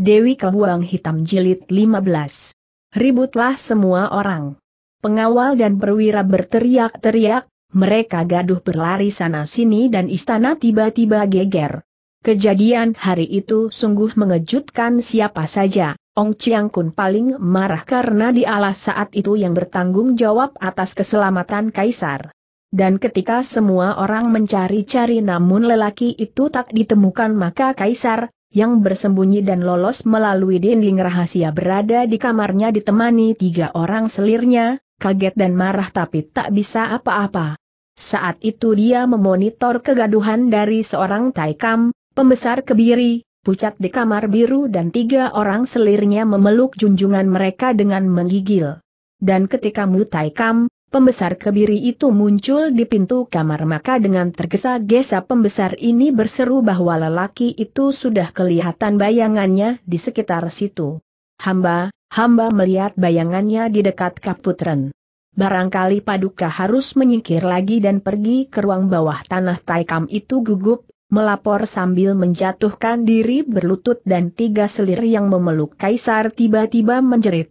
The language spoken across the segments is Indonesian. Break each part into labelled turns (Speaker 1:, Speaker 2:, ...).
Speaker 1: Dewi Kebuang Hitam Jilid 15. Ributlah semua orang. Pengawal dan perwira berteriak-teriak, mereka gaduh berlari sana-sini dan istana tiba-tiba geger. Kejadian hari itu sungguh mengejutkan siapa saja. Ong Chiang Kun paling marah karena di dialah saat itu yang bertanggung jawab atas keselamatan kaisar. Dan ketika semua orang mencari-cari namun lelaki itu tak ditemukan maka kaisar, yang bersembunyi dan lolos melalui dinding rahasia berada di kamarnya ditemani tiga orang selirnya, kaget dan marah tapi tak bisa apa-apa. Saat itu dia memonitor kegaduhan dari seorang Taikam, pembesar kebiri, pucat di kamar biru dan tiga orang selirnya memeluk junjungan mereka dengan menggigil. Dan ketika mutaikam, Taikam, Pembesar kebiri itu muncul di pintu kamar maka dengan tergesa-gesa pembesar ini berseru bahwa lelaki itu sudah kelihatan bayangannya di sekitar situ. Hamba, hamba melihat bayangannya di dekat kaputren. Barangkali Paduka harus menyingkir lagi dan pergi ke ruang bawah tanah Taikam itu gugup, melapor sambil menjatuhkan diri berlutut dan tiga selir yang memeluk Kaisar tiba-tiba menjerit.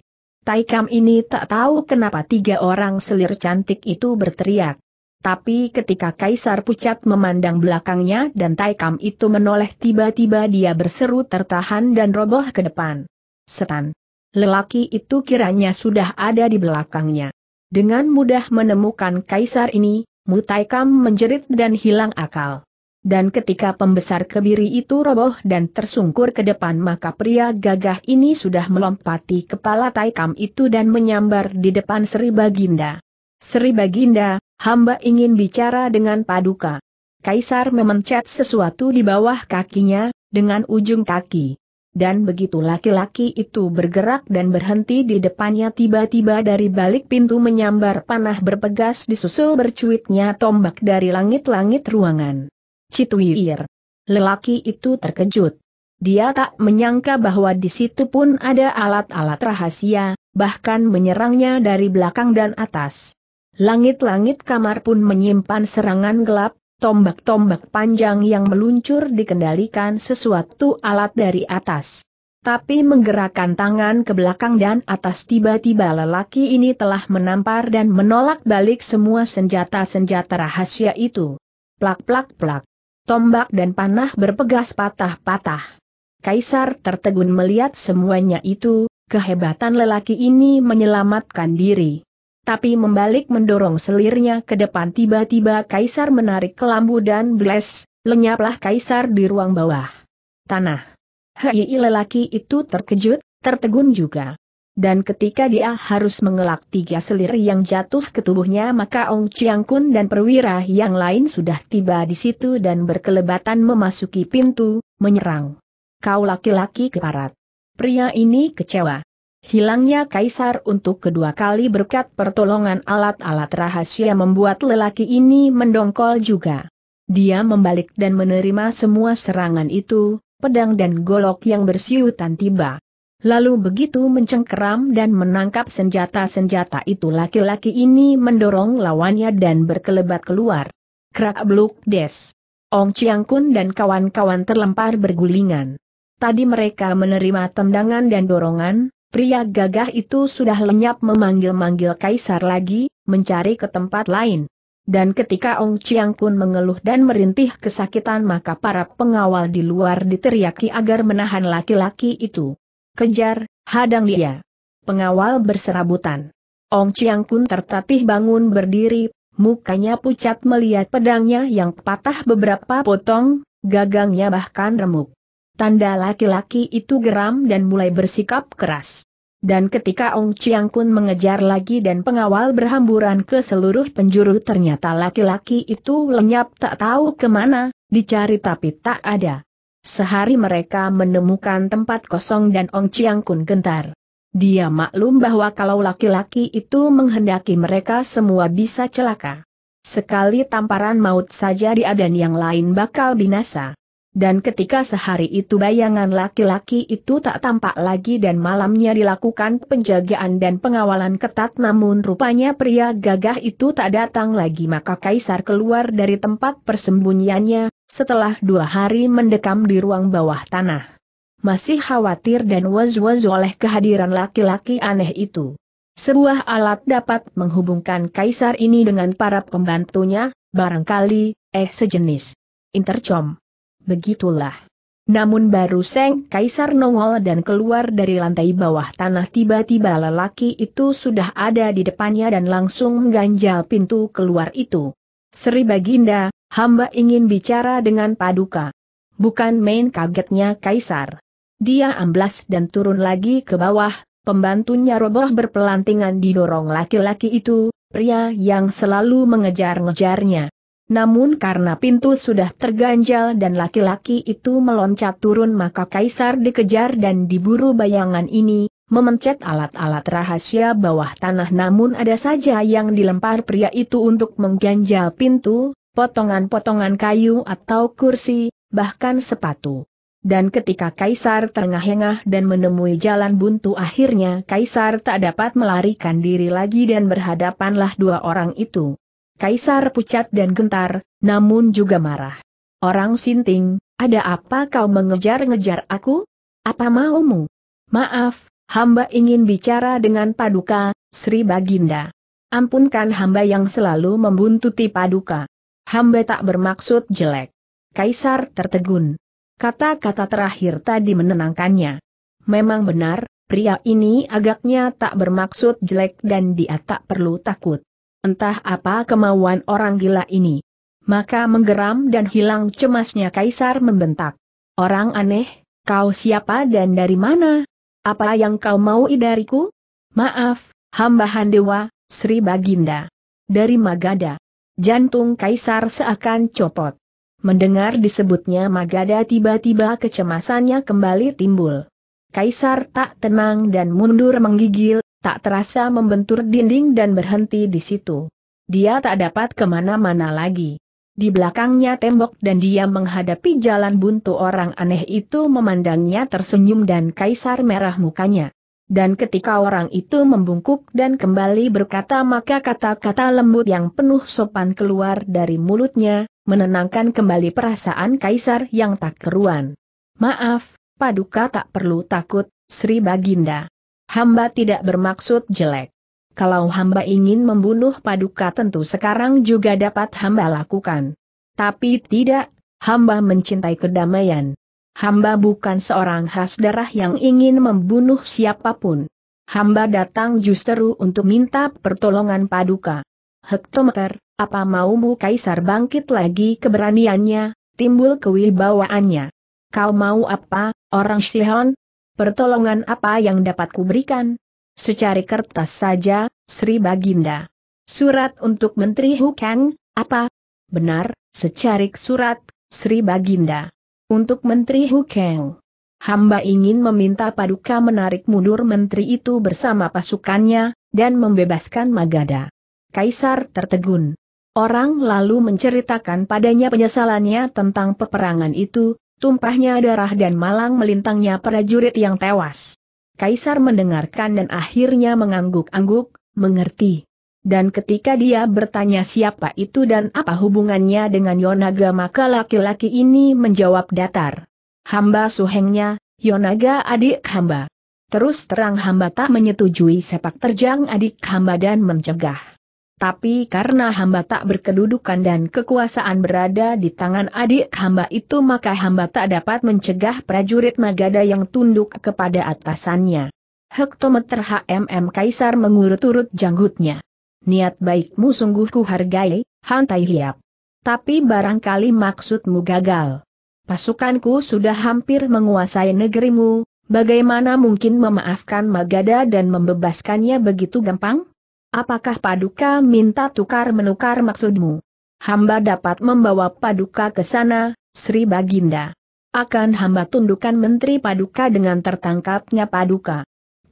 Speaker 1: Taikam ini tak tahu kenapa tiga orang selir cantik itu berteriak. Tapi ketika Kaisar Pucat memandang belakangnya dan Taikam itu menoleh tiba-tiba dia berseru tertahan dan roboh ke depan. Setan. Lelaki itu kiranya sudah ada di belakangnya. Dengan mudah menemukan Kaisar ini, Mutaikam menjerit dan hilang akal. Dan ketika pembesar kebiri itu roboh dan tersungkur ke depan maka pria gagah ini sudah melompati kepala Taikam itu dan menyambar di depan Sri Baginda. Sri Baginda, hamba ingin bicara dengan Paduka. Kaisar memencet sesuatu di bawah kakinya, dengan ujung kaki. Dan begitu laki-laki itu bergerak dan berhenti di depannya tiba-tiba dari balik pintu menyambar panah berpegas disusul bercuitnya tombak dari langit-langit ruangan. Cituir. Lelaki itu terkejut. Dia tak menyangka bahwa di situ pun ada alat-alat rahasia, bahkan menyerangnya dari belakang dan atas. Langit-langit kamar pun menyimpan serangan gelap, tombak-tombak panjang yang meluncur dikendalikan sesuatu alat dari atas. Tapi menggerakkan tangan ke belakang dan atas tiba-tiba lelaki ini telah menampar dan menolak balik semua senjata-senjata rahasia itu. Plak-plak-plak tombak dan panah berpegas patah-patah. Kaisar tertegun melihat semuanya itu, kehebatan lelaki ini menyelamatkan diri. Tapi membalik mendorong selirnya ke depan tiba-tiba Kaisar menarik kelambu dan bles, lenyaplah Kaisar di ruang bawah. Tanah. Hei lelaki itu terkejut, tertegun juga dan ketika dia harus mengelak tiga selir yang jatuh ke tubuhnya maka Ong Chiang Kun dan perwira yang lain sudah tiba di situ dan berkelebatan memasuki pintu, menyerang. Kau laki-laki keparat. Pria ini kecewa. Hilangnya kaisar untuk kedua kali berkat pertolongan alat-alat rahasia membuat lelaki ini mendongkol juga. Dia membalik dan menerima semua serangan itu, pedang dan golok yang bersiutan tiba. Lalu begitu mencengkeram dan menangkap senjata-senjata itu laki-laki ini mendorong lawannya dan berkelebat keluar. Krak bluk des. Ong Chiang Kun dan kawan-kawan terlempar bergulingan. Tadi mereka menerima tendangan dan dorongan, pria gagah itu sudah lenyap memanggil-manggil kaisar lagi, mencari ke tempat lain. Dan ketika Ong Chiang Kun mengeluh dan merintih kesakitan maka para pengawal di luar diteriaki agar menahan laki-laki itu. Kejar, hadang dia. Pengawal berserabutan. Ong Chiang Kun tertatih bangun berdiri, mukanya pucat melihat pedangnya yang patah beberapa potong, gagangnya bahkan remuk. Tanda laki-laki itu geram dan mulai bersikap keras. Dan ketika Ong Chiang Kun mengejar lagi dan pengawal berhamburan ke seluruh penjuru ternyata laki-laki itu lenyap tak tahu kemana, dicari tapi tak ada. Sehari mereka menemukan tempat kosong dan Ong Chiang Kun gentar. Dia maklum bahwa kalau laki-laki itu menghendaki mereka semua bisa celaka. Sekali tamparan maut saja dia dan yang lain bakal binasa. Dan ketika sehari itu bayangan laki-laki itu tak tampak lagi dan malamnya dilakukan penjagaan dan pengawalan ketat namun rupanya pria gagah itu tak datang lagi maka kaisar keluar dari tempat persembunyiannya, setelah dua hari mendekam di ruang bawah tanah. Masih khawatir dan was-was oleh kehadiran laki-laki aneh itu. Sebuah alat dapat menghubungkan kaisar ini dengan para pembantunya, barangkali, eh sejenis. Intercom. Begitulah. Namun baru Seng Kaisar nongol dan keluar dari lantai bawah tanah tiba-tiba lelaki itu sudah ada di depannya dan langsung mengganjal pintu keluar itu. Sri Baginda, hamba ingin bicara dengan Paduka. Bukan main kagetnya Kaisar. Dia amblas dan turun lagi ke bawah, pembantunya roboh berpelantingan didorong laki-laki itu, pria yang selalu mengejar-ngejarnya. Namun karena pintu sudah terganjal dan laki-laki itu meloncat turun maka Kaisar dikejar dan diburu bayangan ini, memencet alat-alat rahasia bawah tanah namun ada saja yang dilempar pria itu untuk mengganjal pintu, potongan-potongan kayu atau kursi, bahkan sepatu. Dan ketika Kaisar terengah-engah dan menemui jalan buntu akhirnya Kaisar tak dapat melarikan diri lagi dan berhadapanlah dua orang itu. Kaisar pucat dan gentar, namun juga marah. Orang sinting, ada apa kau mengejar-ngejar aku? Apa maumu? Maaf, Hamba ingin bicara dengan Paduka, Sri Baginda. Ampunkan hamba yang selalu membuntuti Paduka. Hamba tak bermaksud jelek. Kaisar tertegun. Kata-kata terakhir tadi menenangkannya. Memang benar, pria ini agaknya tak bermaksud jelek dan dia tak perlu takut. Entah apa kemauan orang gila ini. Maka menggeram dan hilang cemasnya Kaisar membentak. Orang aneh, kau siapa dan dari mana? Apa yang kau mau dariku? Maaf, hamba Handewa, Sri Baginda. Dari Magada. Jantung Kaisar seakan copot. Mendengar disebutnya Magada tiba-tiba kecemasannya kembali timbul. Kaisar tak tenang dan mundur menggigil, tak terasa membentur dinding dan berhenti di situ. Dia tak dapat kemana-mana lagi di belakangnya tembok dan dia menghadapi jalan buntu orang aneh itu memandangnya tersenyum dan kaisar merah mukanya. Dan ketika orang itu membungkuk dan kembali berkata maka kata-kata lembut yang penuh sopan keluar dari mulutnya, menenangkan kembali perasaan kaisar yang tak keruan. Maaf, Paduka tak perlu takut, Sri Baginda. Hamba tidak bermaksud jelek kalau hamba ingin membunuh Paduka tentu sekarang juga dapat hamba lakukan. Tapi tidak, hamba mencintai kedamaian. Hamba bukan seorang khas darah yang ingin membunuh siapapun. Hamba datang justru untuk minta pertolongan Paduka. Hektometer, apa maumu Kaisar bangkit lagi keberaniannya, timbul kewibawaannya. Kau mau apa, orang Sihon? Pertolongan apa yang dapat kuberikan? secari kertas saja, Sri Baginda. Surat untuk Menteri Hukang, apa? Benar, secarik surat, Sri Baginda. Untuk Menteri Hukang. Hamba ingin meminta Paduka menarik mundur menteri itu bersama pasukannya, dan membebaskan Magada. Kaisar tertegun. Orang lalu menceritakan padanya penyesalannya tentang peperangan itu, tumpahnya darah dan malang melintangnya prajurit yang tewas. Kaisar mendengarkan dan akhirnya mengangguk-angguk, mengerti. Dan ketika dia bertanya siapa itu dan apa hubungannya dengan Yonaga maka laki-laki ini menjawab datar. Hamba suhengnya, Yonaga adik hamba. Terus terang hamba tak menyetujui sepak terjang adik hamba dan mencegah tapi karena hamba tak berkedudukan dan kekuasaan berada di tangan adik hamba itu maka hamba tak dapat mencegah prajurit Magada yang tunduk kepada atasannya. Hektometer HMM Kaisar mengurut-urut janggutnya. Niat baikmu sungguh hargai, Hantai Hiap. Tapi barangkali maksudmu gagal. Pasukanku sudah hampir menguasai negerimu, bagaimana mungkin memaafkan Magada dan membebaskannya begitu gampang? Apakah paduka minta tukar-menukar maksudmu? Hamba dapat membawa paduka ke sana, Sri Baginda. Akan hamba tundukkan menteri paduka dengan tertangkapnya paduka.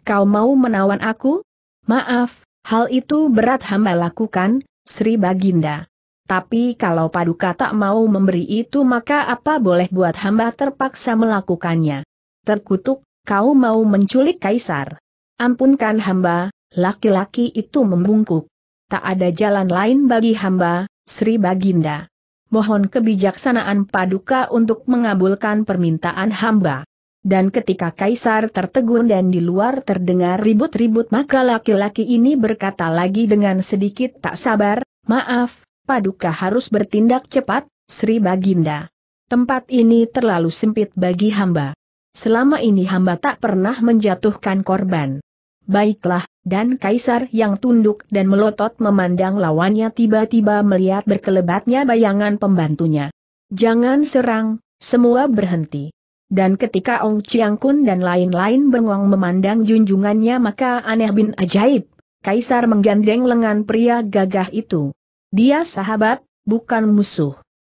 Speaker 1: Kau mau menawan aku? Maaf, hal itu berat hamba lakukan, Sri Baginda. Tapi kalau paduka tak mau memberi itu maka apa boleh buat hamba terpaksa melakukannya. Terkutuk, kau mau menculik kaisar. Ampunkan hamba, laki-laki itu membungkuk. Tak ada jalan lain bagi hamba, Sri Baginda. Mohon kebijaksanaan paduka untuk mengabulkan permintaan hamba. Dan ketika kaisar tertegun dan di luar terdengar ribut-ribut maka laki-laki ini berkata lagi dengan sedikit tak sabar, maaf, paduka harus bertindak cepat, Sri Baginda. Tempat ini terlalu sempit bagi hamba. Selama ini hamba tak pernah menjatuhkan korban. Baiklah, dan kaisar yang tunduk dan melotot memandang lawannya tiba-tiba melihat berkelebatnya bayangan pembantunya. Jangan serang, semua berhenti. Dan ketika Ong Chiang Kun dan lain-lain bengong memandang junjungannya maka aneh bin ajaib, kaisar menggandeng lengan pria gagah itu. Dia sahabat, bukan musuh.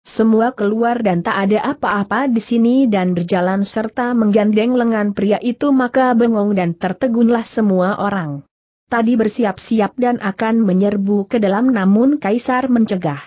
Speaker 1: Semua keluar dan tak ada apa-apa di sini dan berjalan serta menggandeng lengan pria itu maka bengong dan tertegunlah semua orang. Tadi bersiap-siap dan akan menyerbu ke dalam namun Kaisar mencegah.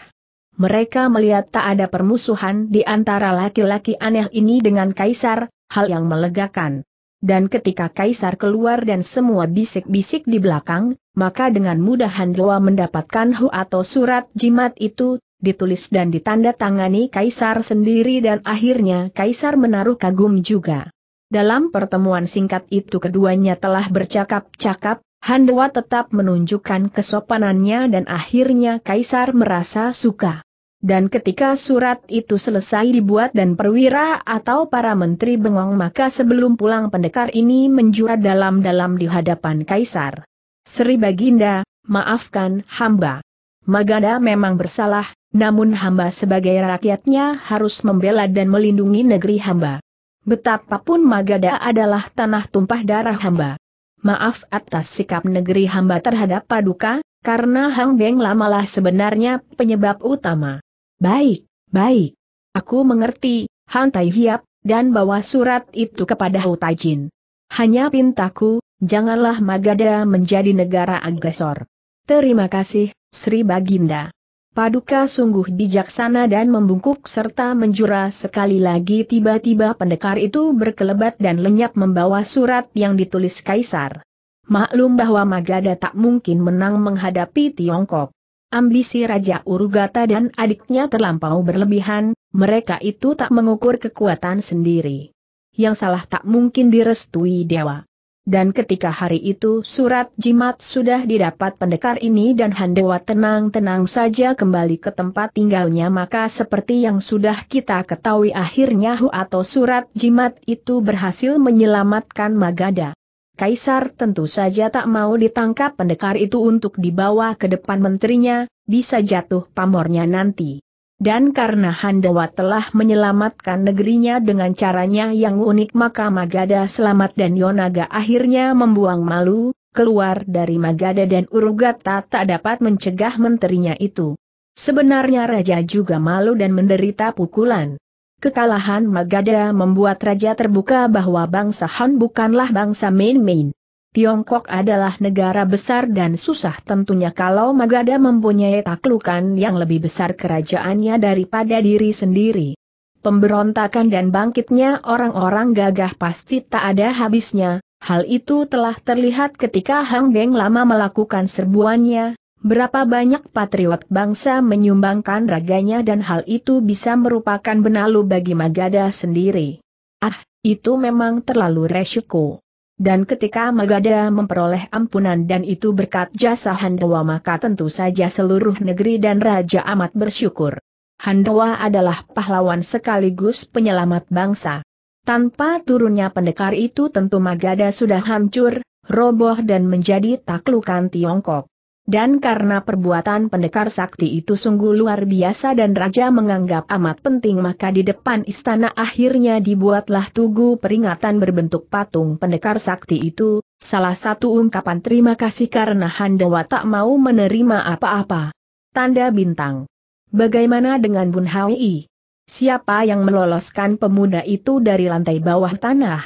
Speaker 1: Mereka melihat tak ada permusuhan di antara laki-laki aneh ini dengan Kaisar, hal yang melegakan. Dan ketika Kaisar keluar dan semua bisik-bisik di belakang, maka dengan mudah Handoa mendapatkan Hu atau surat jimat itu, ditulis dan ditandatangani Kaisar sendiri dan akhirnya Kaisar menaruh kagum juga. Dalam pertemuan singkat itu keduanya telah bercakap-cakap, Handewa tetap menunjukkan kesopanannya dan akhirnya Kaisar merasa suka. Dan ketika surat itu selesai dibuat dan perwira atau para menteri bengong maka sebelum pulang pendekar ini menjurat dalam-dalam di hadapan Kaisar. Sri Baginda, maafkan hamba. Maganda memang bersalah, namun hamba sebagai rakyatnya harus membela dan melindungi negeri hamba. Betapapun Magada adalah tanah tumpah darah hamba. Maaf atas sikap negeri hamba terhadap Paduka, karena Hang Beng lamalah sebenarnya penyebab utama. Baik, baik. Aku mengerti, Hang Tai Hiap, dan bawa surat itu kepada Hu Tai Jin. Hanya pintaku, janganlah Magada menjadi negara agresor. Terima kasih, Sri Baginda. Paduka sungguh bijaksana dan membungkuk serta menjura sekali lagi tiba-tiba pendekar itu berkelebat dan lenyap membawa surat yang ditulis Kaisar. Maklum bahwa Magada tak mungkin menang menghadapi Tiongkok. Ambisi Raja Urugata dan adiknya terlampau berlebihan, mereka itu tak mengukur kekuatan sendiri. Yang salah tak mungkin direstui dewa. Dan ketika hari itu surat jimat sudah didapat pendekar ini dan Handewa tenang-tenang saja kembali ke tempat tinggalnya maka seperti yang sudah kita ketahui akhirnya Hu atau surat jimat itu berhasil menyelamatkan Magada. Kaisar tentu saja tak mau ditangkap pendekar itu untuk dibawa ke depan menterinya, bisa jatuh pamornya nanti. Dan karena Handawa telah menyelamatkan negerinya dengan caranya yang unik maka Magada selamat dan Yonaga akhirnya membuang malu, keluar dari Magada dan Urugata tak dapat mencegah menterinya itu. Sebenarnya Raja juga malu dan menderita pukulan. Kekalahan Magada membuat Raja terbuka bahwa bangsa Han bukanlah bangsa main-main. Tiongkok adalah negara besar dan susah tentunya kalau Magadha mempunyai taklukan yang lebih besar kerajaannya daripada diri sendiri. Pemberontakan dan bangkitnya orang-orang gagah pasti tak ada habisnya, hal itu telah terlihat ketika Hang Beng lama melakukan serbuannya, berapa banyak patriot bangsa menyumbangkan raganya dan hal itu bisa merupakan benalu bagi Magadha sendiri. Ah, itu memang terlalu resiko. Dan ketika Magadha memperoleh ampunan dan itu berkat jasa Handawa maka tentu saja seluruh negeri dan raja amat bersyukur. Handawa adalah pahlawan sekaligus penyelamat bangsa. Tanpa turunnya pendekar itu tentu Magadha sudah hancur, roboh dan menjadi taklukan Tiongkok. Dan karena perbuatan pendekar sakti itu sungguh luar biasa dan raja menganggap amat penting maka di depan istana akhirnya dibuatlah tugu peringatan berbentuk patung pendekar sakti itu, salah satu ungkapan terima kasih karena Handawa tak mau menerima apa-apa. Tanda bintang. Bagaimana dengan Bun Hai? Siapa yang meloloskan pemuda itu dari lantai bawah tanah?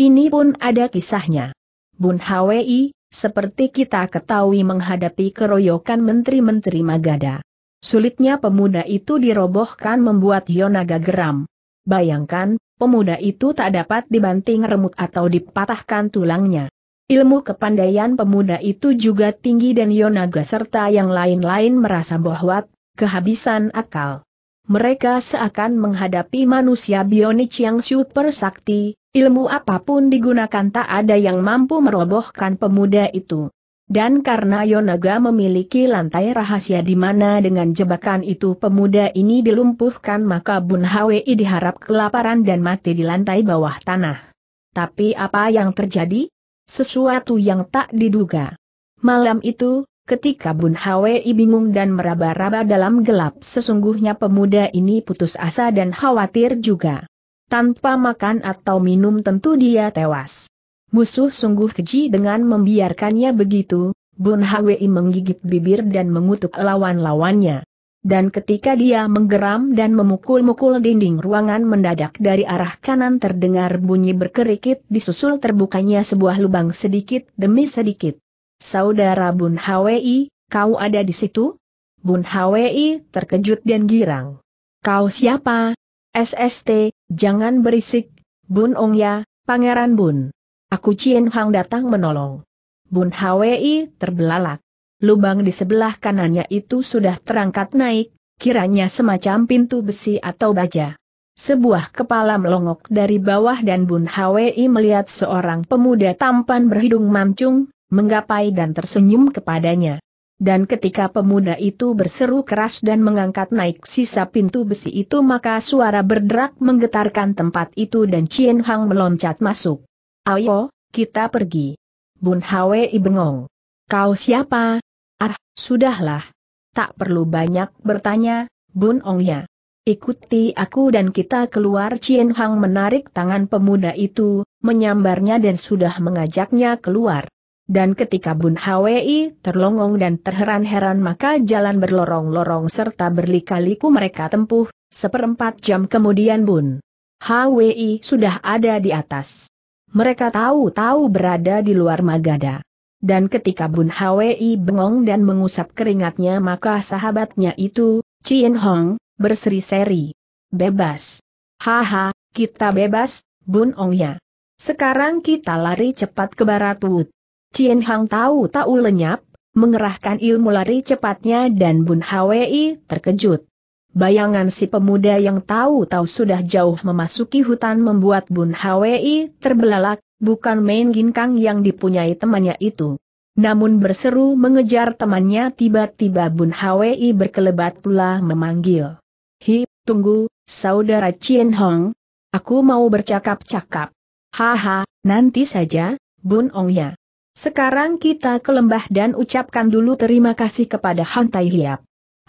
Speaker 1: Ini pun ada kisahnya. Bun Hwi, seperti kita ketahui menghadapi keroyokan menteri-menteri Magada. Sulitnya pemuda itu dirobohkan membuat Yonaga geram. Bayangkan, pemuda itu tak dapat dibanting remuk atau dipatahkan tulangnya. Ilmu kepandaian pemuda itu juga tinggi dan Yonaga serta yang lain-lain merasa bahwa kehabisan akal mereka seakan menghadapi manusia bionik yang super sakti, ilmu apapun digunakan tak ada yang mampu merobohkan pemuda itu. Dan karena Yonaga memiliki lantai rahasia di mana dengan jebakan itu pemuda ini dilumpuhkan maka Bun Hwi diharap kelaparan dan mati di lantai bawah tanah. Tapi apa yang terjadi? Sesuatu yang tak diduga. Malam itu, Ketika Bun Hwi bingung dan meraba-raba dalam gelap sesungguhnya pemuda ini putus asa dan khawatir juga. Tanpa makan atau minum tentu dia tewas. Musuh sungguh keji dengan membiarkannya begitu, Bun Hwi menggigit bibir dan mengutuk lawan-lawannya. Dan ketika dia menggeram dan memukul-mukul dinding ruangan mendadak dari arah kanan terdengar bunyi berkerikit disusul terbukanya sebuah lubang sedikit demi sedikit. Saudara Bun Hwi, kau ada di situ? Bun Hwi terkejut dan girang. Kau siapa? SST, jangan berisik, Bun Ong ya, Pangeran Bun. Aku Cien Hang datang menolong. Bun Hwi terbelalak. Lubang di sebelah kanannya itu sudah terangkat naik, kiranya semacam pintu besi atau baja. Sebuah kepala melongok dari bawah dan Bun Hwi melihat seorang pemuda tampan berhidung mancung, menggapai dan tersenyum kepadanya. Dan ketika pemuda itu berseru keras dan mengangkat naik sisa pintu besi itu maka suara berderak menggetarkan tempat itu dan Chien Hang meloncat masuk. Ayo, kita pergi. Bun Hwe bengong. Kau siapa? Ah, sudahlah. Tak perlu banyak bertanya, Bun Ong ya. Ikuti aku dan kita keluar Chien Hang menarik tangan pemuda itu, menyambarnya dan sudah mengajaknya keluar. Dan ketika Bun Hwi terlongong dan terheran-heran maka jalan berlorong-lorong serta berlikaliku mereka tempuh, seperempat jam kemudian Bun Hwi sudah ada di atas. Mereka tahu-tahu berada di luar Magada. Dan ketika Bun Hwi bengong dan mengusap keringatnya maka sahabatnya itu, Chin Hong, berseri-seri. Bebas. Haha, kita bebas, Bun Ong ya. Sekarang kita lari cepat ke barat Wood. Cien Hang tahu-tahu lenyap, mengerahkan ilmu lari cepatnya dan Bun Hwi terkejut. Bayangan si pemuda yang tahu-tahu sudah jauh memasuki hutan membuat Bun Hwi terbelalak, bukan main ginkang yang dipunyai temannya itu. Namun berseru mengejar temannya tiba-tiba Bun Hwi berkelebat pula memanggil. Hi, tunggu, saudara Cien Hong. Aku mau bercakap-cakap. Haha, nanti saja, Bun Ong ya. Sekarang kita ke lembah dan ucapkan dulu terima kasih kepada Han Tai Hiap.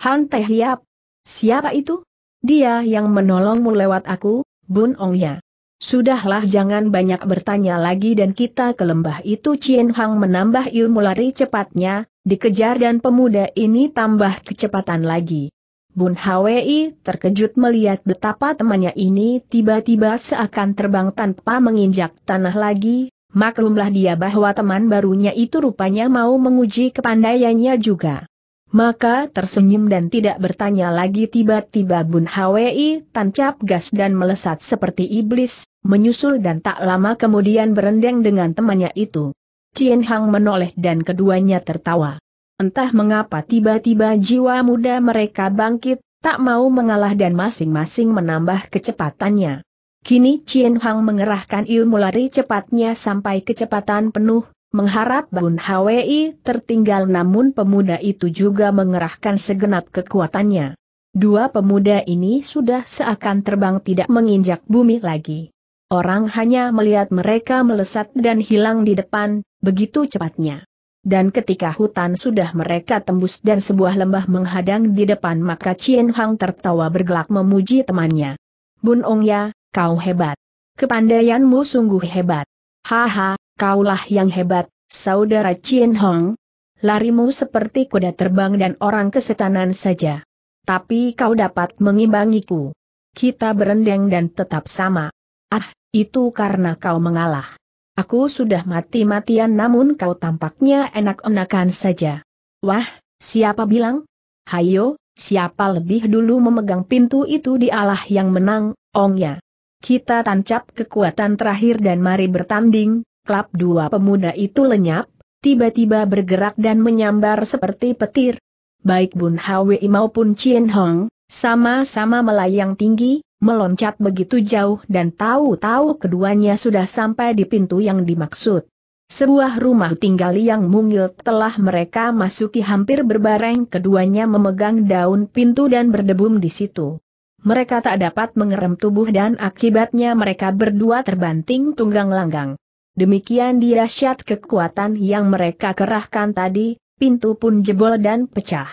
Speaker 1: Han Tai Hiap? Siapa itu? Dia yang menolongmu lewat aku, Bun Ong ya. Sudahlah jangan banyak bertanya lagi dan kita ke lembah itu Cien Hang menambah ilmu lari cepatnya, dikejar dan pemuda ini tambah kecepatan lagi. Bun Hwi terkejut melihat betapa temannya ini tiba-tiba seakan terbang tanpa menginjak tanah lagi, maklumlah dia bahwa teman barunya itu rupanya mau menguji kepandaiannya juga. Maka tersenyum dan tidak bertanya lagi tiba-tiba Bun Hwi tancap gas dan melesat seperti iblis, menyusul dan tak lama kemudian berendeng dengan temannya itu. Cien Hang menoleh dan keduanya tertawa. Entah mengapa tiba-tiba jiwa muda mereka bangkit, tak mau mengalah dan masing-masing menambah kecepatannya. Kini Chien Hang mengerahkan ilmu lari cepatnya sampai kecepatan penuh, mengharap Bun Hwi tertinggal namun pemuda itu juga mengerahkan segenap kekuatannya. Dua pemuda ini sudah seakan terbang tidak menginjak bumi lagi. Orang hanya melihat mereka melesat dan hilang di depan, begitu cepatnya. Dan ketika hutan sudah mereka tembus dan sebuah lembah menghadang di depan maka Chien Hang tertawa bergelak memuji temannya. Bun Ong Ya, kau hebat. Kepandaianmu sungguh hebat. Haha, kaulah yang hebat, saudara Chin Hong. Larimu seperti kuda terbang dan orang kesetanan saja. Tapi kau dapat mengimbangiku. Kita berendeng dan tetap sama. Ah, itu karena kau mengalah. Aku sudah mati-matian namun kau tampaknya enak-enakan saja. Wah, siapa bilang? Hayo, siapa lebih dulu memegang pintu itu dialah yang menang, ongnya kita tancap kekuatan terakhir dan mari bertanding, Klub dua pemuda itu lenyap, tiba-tiba bergerak dan menyambar seperti petir. Baik Bun Hwi maupun Chien Hong, sama-sama melayang tinggi, meloncat begitu jauh dan tahu-tahu keduanya sudah sampai di pintu yang dimaksud. Sebuah rumah tinggal yang mungil telah mereka masuki hampir berbareng keduanya memegang daun pintu dan berdebum di situ. Mereka tak dapat mengerem tubuh dan akibatnya mereka berdua terbanting tunggang langgang. Demikian dirasyat kekuatan yang mereka kerahkan tadi, pintu pun jebol dan pecah.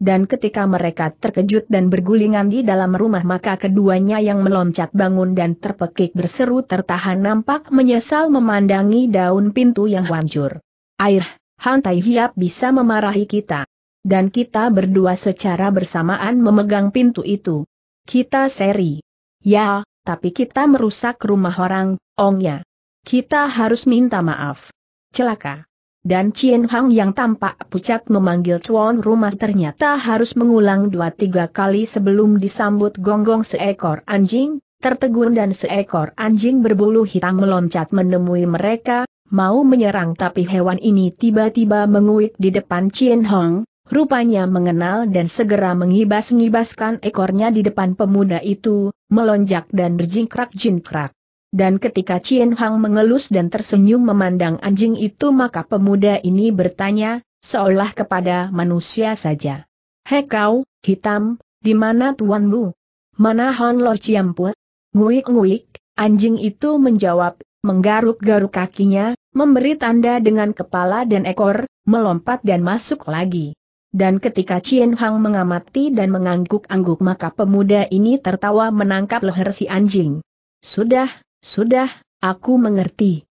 Speaker 1: Dan ketika mereka terkejut dan bergulingan di dalam rumah maka keduanya yang meloncat bangun dan terpekik berseru tertahan nampak menyesal memandangi daun pintu yang hancur. Air, Hantai Hiap bisa memarahi kita. Dan kita berdua secara bersamaan memegang pintu itu. Kita seri. Ya, tapi kita merusak rumah orang, ongnya. Kita harus minta maaf. Celaka. Dan Chien Hang yang tampak pucat memanggil tuan rumah ternyata harus mengulang dua tiga kali sebelum disambut gonggong seekor anjing, tertegun dan seekor anjing berbulu hitam meloncat menemui mereka, mau menyerang tapi hewan ini tiba-tiba menguik di depan Chien Hang, Rupanya mengenal dan segera mengibas-ngibaskan ekornya di depan pemuda itu, melonjak dan berjingkrak-jingkrak. Dan ketika Chien Hang mengelus dan tersenyum memandang anjing itu maka pemuda ini bertanya, seolah kepada manusia saja. Hei kau, hitam, di mana tuanmu? Mana Hon Lo Chiamput? Nguik-nguik, anjing itu menjawab, menggaruk-garuk kakinya, memberi tanda dengan kepala dan ekor, melompat dan masuk lagi. Dan ketika Cien Hang mengamati dan mengangguk-angguk maka pemuda ini tertawa menangkap leher si anjing. Sudah, sudah, aku mengerti.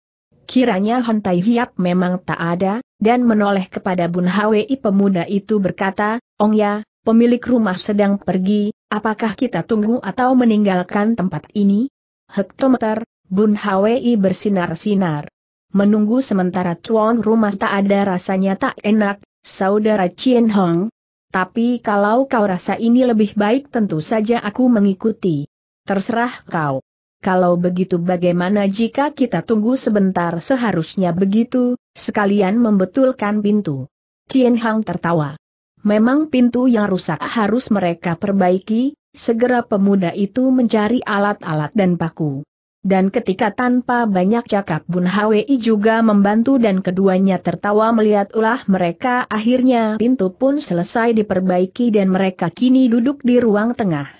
Speaker 1: Kiranya Hon Tai Hiap memang tak ada, dan menoleh kepada Bun Hwi pemuda itu berkata, Ong Ya, pemilik rumah sedang pergi, apakah kita tunggu atau meninggalkan tempat ini? Hektometer, Bun Hwi bersinar-sinar. Menunggu sementara cuan rumah tak ada rasanya tak enak, saudara Chien Hong. Tapi kalau kau rasa ini lebih baik tentu saja aku mengikuti. Terserah kau. Kalau begitu bagaimana jika kita tunggu sebentar seharusnya begitu, sekalian membetulkan pintu. Chien Hong tertawa. Memang pintu yang rusak harus mereka perbaiki, segera pemuda itu mencari alat-alat dan paku. Dan ketika tanpa banyak cakap Bun Hwi juga membantu dan keduanya tertawa melihat ulah mereka akhirnya pintu pun selesai diperbaiki dan mereka kini duduk di ruang tengah.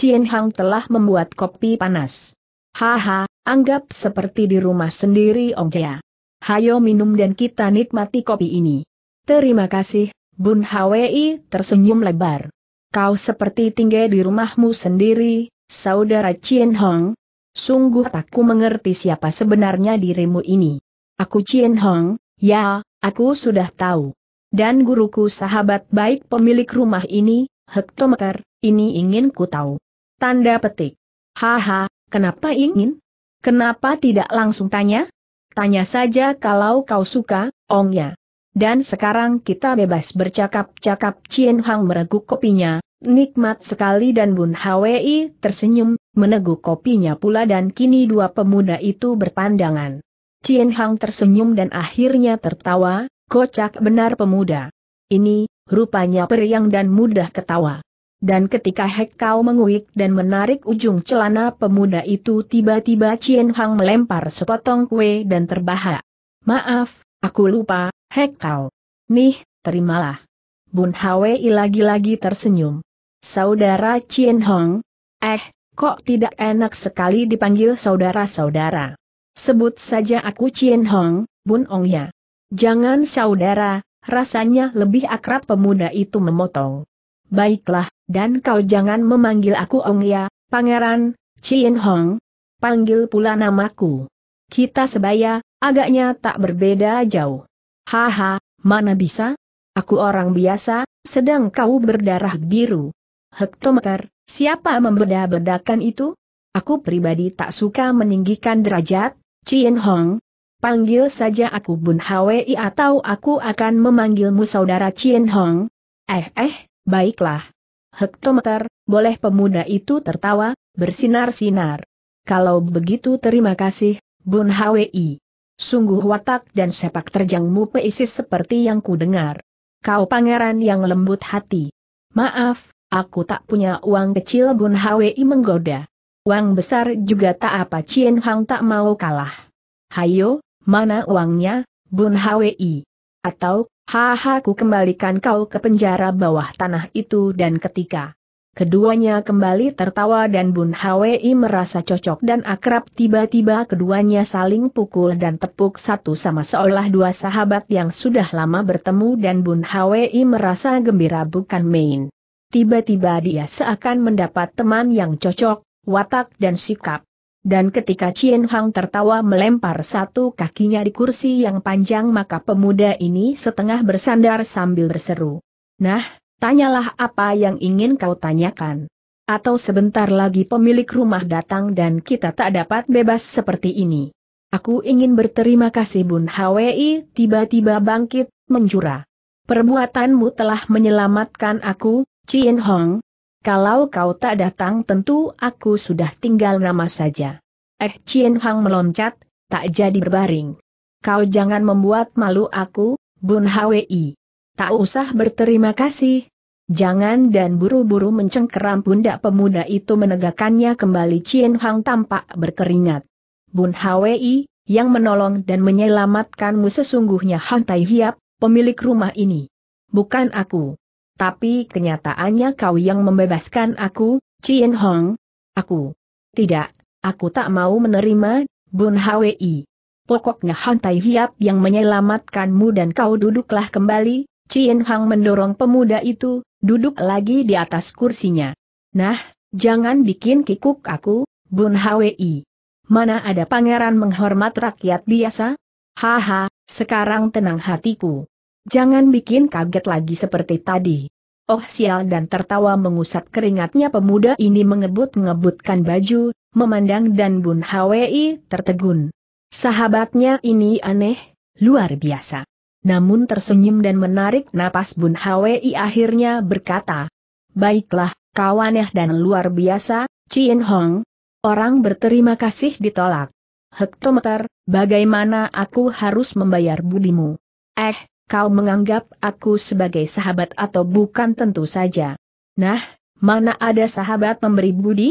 Speaker 1: Cien Hang telah membuat kopi panas. Haha, anggap seperti di rumah sendiri Ong Jaya. Hayo minum dan kita nikmati kopi ini. Terima kasih, Bun Hwi tersenyum lebar. Kau seperti tinggal di rumahmu sendiri, saudara Cien Hong, Sungguh tak ku mengerti siapa sebenarnya dirimu ini. Aku Cien Hong, ya, aku sudah tahu. Dan guruku sahabat baik pemilik rumah ini, hektometer, ini ingin ku tahu. Tanda petik. Haha, kenapa ingin? Kenapa tidak langsung tanya? Tanya saja kalau kau suka, ongnya. Dan sekarang kita bebas bercakap-cakap Cien Hong mereguk kopinya, nikmat sekali dan Bun Hwi tersenyum, meneguk kopinya pula dan kini dua pemuda itu berpandangan. Cien Hang tersenyum dan akhirnya tertawa, kocak benar pemuda. Ini, rupanya periang dan mudah ketawa. Dan ketika Hek Kau menguik dan menarik ujung celana pemuda itu tiba-tiba Cien Hang melempar sepotong kue dan terbahak. Maaf, aku lupa, Hek Kau. Nih, terimalah. Bun Hwei lagi-lagi tersenyum. Saudara Cien Hong? Eh, Kok tidak enak sekali dipanggil saudara-saudara? Sebut saja aku Chien Hong, Bun Ong ya. Jangan saudara, rasanya lebih akrab pemuda itu memotong. Baiklah, dan kau jangan memanggil aku Ong ya, pangeran, Chien Hong. Panggil pula namaku. Kita sebaya, agaknya tak berbeda jauh. Haha, mana bisa? Aku orang biasa, sedang kau berdarah biru. Hektometer, Siapa membeda-bedakan itu? Aku pribadi tak suka meninggikan derajat, Cien Hong. Panggil saja aku Bun Hwi atau aku akan memanggilmu saudara Cien Hong. Eh eh, baiklah. Hektometer, boleh pemuda itu tertawa, bersinar-sinar. Kalau begitu terima kasih, Bun Hwi. Sungguh watak dan sepak terjangmu peisis seperti yang ku dengar. Kau pangeran yang lembut hati. Maaf, Aku tak punya uang kecil Bun Hwi menggoda. Uang besar juga tak apa Cien Hang tak mau kalah. Hayo, mana uangnya, Bun Hwi? Atau, haha ku kembalikan kau ke penjara bawah tanah itu dan ketika Keduanya kembali tertawa dan Bun Hwi merasa cocok dan akrab tiba-tiba keduanya saling pukul dan tepuk satu sama seolah dua sahabat yang sudah lama bertemu dan Bun Hwi merasa gembira bukan main tiba-tiba dia seakan mendapat teman yang cocok, watak dan sikap. Dan ketika Chien Hang tertawa melempar satu kakinya di kursi yang panjang maka pemuda ini setengah bersandar sambil berseru. Nah, tanyalah apa yang ingin kau tanyakan. Atau sebentar lagi pemilik rumah datang dan kita tak dapat bebas seperti ini. Aku ingin berterima kasih Bun Hwi tiba-tiba bangkit, menjura. Perbuatanmu telah menyelamatkan aku, Chin Hong, kalau kau tak datang tentu aku sudah tinggal nama saja. Eh Chin Hong meloncat, tak jadi berbaring. Kau jangan membuat malu aku, Bun Hwi. Tak usah berterima kasih. Jangan dan buru-buru mencengkeram pundak pemuda itu menegakkannya kembali Chin Hong tampak berkeringat. Bun Hwi, yang menolong dan menyelamatkanmu sesungguhnya Han Tai Hiap, pemilik rumah ini. Bukan aku tapi kenyataannya kau yang membebaskan aku, Chin Hong. Aku. Tidak, aku tak mau menerima, Bun Hwi. Pokoknya Hantai Hiap yang menyelamatkanmu dan kau duduklah kembali, Chin Hong mendorong pemuda itu, duduk lagi di atas kursinya. Nah, jangan bikin kikuk aku, Bun Hwi. Mana ada pangeran menghormat rakyat biasa? Haha, sekarang tenang hatiku. Jangan bikin kaget lagi seperti tadi. Oh sial dan tertawa mengusap keringatnya pemuda ini mengebut-ngebutkan baju, memandang dan Bun Hwi tertegun. Sahabatnya ini aneh, luar biasa. Namun tersenyum dan menarik napas Bun Hwi akhirnya berkata, Baiklah, kau aneh dan luar biasa, Cien Hong. Orang berterima kasih ditolak. Hektometer, bagaimana aku harus membayar budimu? Eh, kau menganggap aku sebagai sahabat atau bukan tentu saja. Nah, mana ada sahabat memberi budi?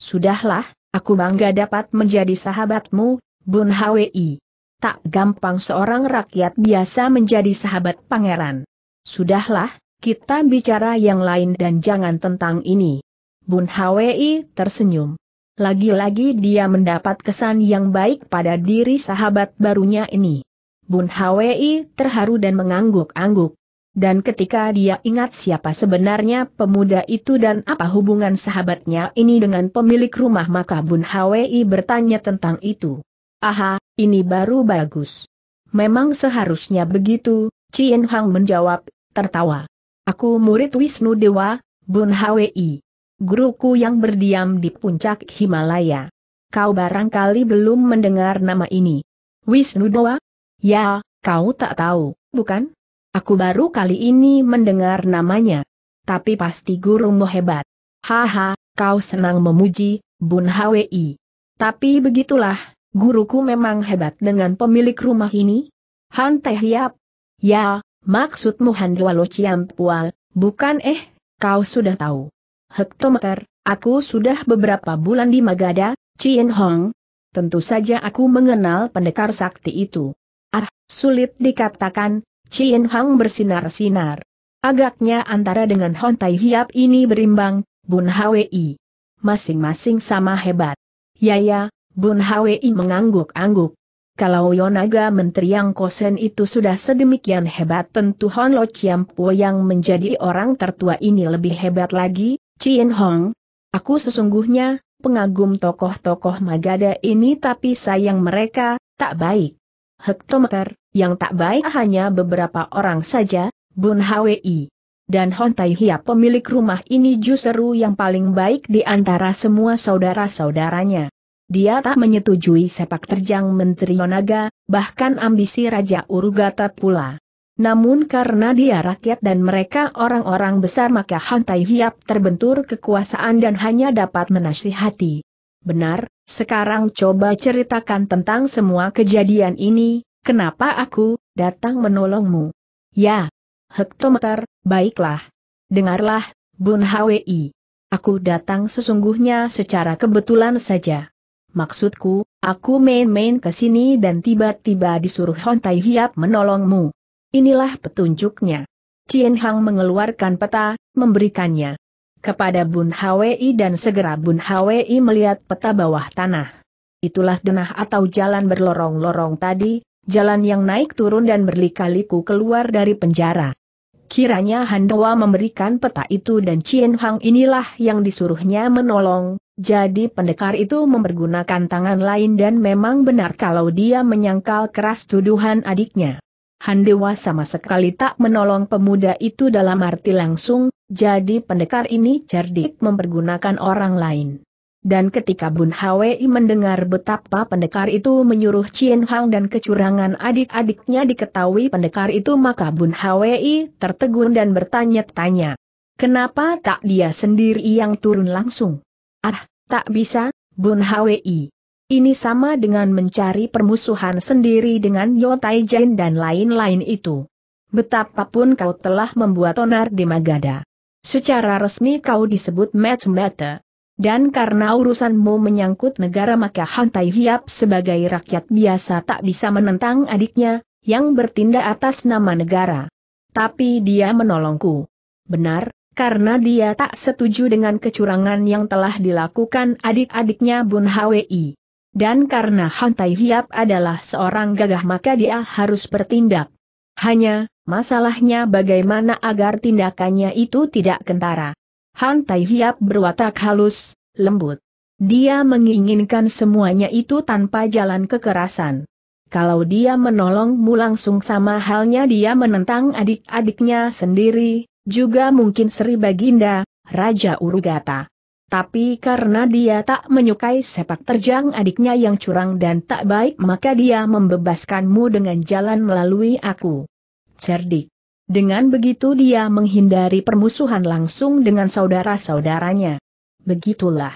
Speaker 1: Sudahlah, aku bangga dapat menjadi sahabatmu, Bun Hwi. Tak gampang seorang rakyat biasa menjadi sahabat pangeran. Sudahlah, kita bicara yang lain dan jangan tentang ini. Bun Hwi tersenyum. Lagi-lagi dia mendapat kesan yang baik pada diri sahabat barunya ini. Bun Hwi terharu dan mengangguk-angguk. Dan ketika dia ingat siapa sebenarnya pemuda itu dan apa hubungan sahabatnya ini dengan pemilik rumah maka Bun Hwi bertanya tentang itu. Aha, ini baru bagus. Memang seharusnya begitu, Cien Hang menjawab, tertawa. Aku murid Wisnu Dewa, Bun Hwi. Guruku yang berdiam di puncak Himalaya. Kau barangkali belum mendengar nama ini. Wisnu Dewa, Ya, kau tak tahu, bukan? Aku baru kali ini mendengar namanya. Tapi pasti gurumu hebat. Haha, kau senang memuji, Bun Hwi. Tapi begitulah, guruku memang hebat dengan pemilik rumah ini. Han Teh Yap. Ya, maksudmu Han Dualo Pual, bukan eh, kau sudah tahu. Hektometer, aku sudah beberapa bulan di Magada, Chien Hong. Tentu saja aku mengenal pendekar sakti itu. Ah, sulit dikatakan, Chin Hang bersinar-sinar. Agaknya antara dengan Hon Tai Hiap ini berimbang, Bun Hwi. Masing-masing sama hebat. Ya ya, Bun Hwi mengangguk-angguk. Kalau Yonaga Menteri Yang Kosen itu sudah sedemikian hebat tentu Hon Lo Po yang menjadi orang tertua ini lebih hebat lagi, Chin Hong. Aku sesungguhnya, pengagum tokoh-tokoh Magada ini tapi sayang mereka, tak baik hektometer, yang tak baik hanya beberapa orang saja, Bun Hwi. Dan Hon Tai Hia pemilik rumah ini justru yang paling baik di antara semua saudara-saudaranya. Dia tak menyetujui sepak terjang Menteri Yonaga, bahkan ambisi Raja Urugata pula. Namun karena dia rakyat dan mereka orang-orang besar maka Hontai Hiap terbentur kekuasaan dan hanya dapat menasihati. Benar, sekarang coba ceritakan tentang semua kejadian ini, kenapa aku datang menolongmu. Ya, hektometer, baiklah. Dengarlah, Bun Hwi. Aku datang sesungguhnya secara kebetulan saja. Maksudku, aku main-main ke sini dan tiba-tiba disuruh Hontai Hiap menolongmu. Inilah petunjuknya. Cien Hang mengeluarkan peta, memberikannya kepada Bun Hwi dan segera Bun Hwi melihat peta bawah tanah. Itulah denah atau jalan berlorong-lorong tadi, jalan yang naik turun dan berlikaliku keluar dari penjara. Kiranya Handoa memberikan peta itu dan Chien Hang inilah yang disuruhnya menolong, jadi pendekar itu mempergunakan tangan lain dan memang benar kalau dia menyangkal keras tuduhan adiknya. Handewa sama sekali tak menolong pemuda itu dalam arti langsung, jadi pendekar ini cerdik mempergunakan orang lain. Dan ketika Bun Hwi mendengar betapa pendekar itu menyuruh Chien Hang dan kecurangan adik-adiknya diketahui pendekar itu maka Bun Hwi tertegun dan bertanya-tanya. Kenapa tak dia sendiri yang turun langsung? Ah, tak bisa, Bun Hwi. Ini sama dengan mencari permusuhan sendiri dengan Yotai Jain dan lain-lain itu. Betapapun kau telah membuat onar di Magada. Secara resmi kau disebut Match Dan karena urusanmu menyangkut negara maka Han Tai Hiap sebagai rakyat biasa tak bisa menentang adiknya, yang bertindak atas nama negara. Tapi dia menolongku. Benar, karena dia tak setuju dengan kecurangan yang telah dilakukan adik-adiknya Bun Hwi. Dan karena Han Tai Hiap adalah seorang gagah maka dia harus bertindak. Hanya, masalahnya bagaimana agar tindakannya itu tidak kentara. Han Tai Hiap berwatak halus, lembut. Dia menginginkan semuanya itu tanpa jalan kekerasan. Kalau dia menolongmu langsung sama halnya dia menentang adik-adiknya sendiri, juga mungkin Sri Baginda, Raja Urugata. Tapi karena dia tak menyukai sepak terjang adiknya yang curang dan tak baik maka dia membebaskanmu dengan jalan melalui aku. Cerdik. Dengan begitu dia menghindari permusuhan langsung dengan saudara-saudaranya. Begitulah.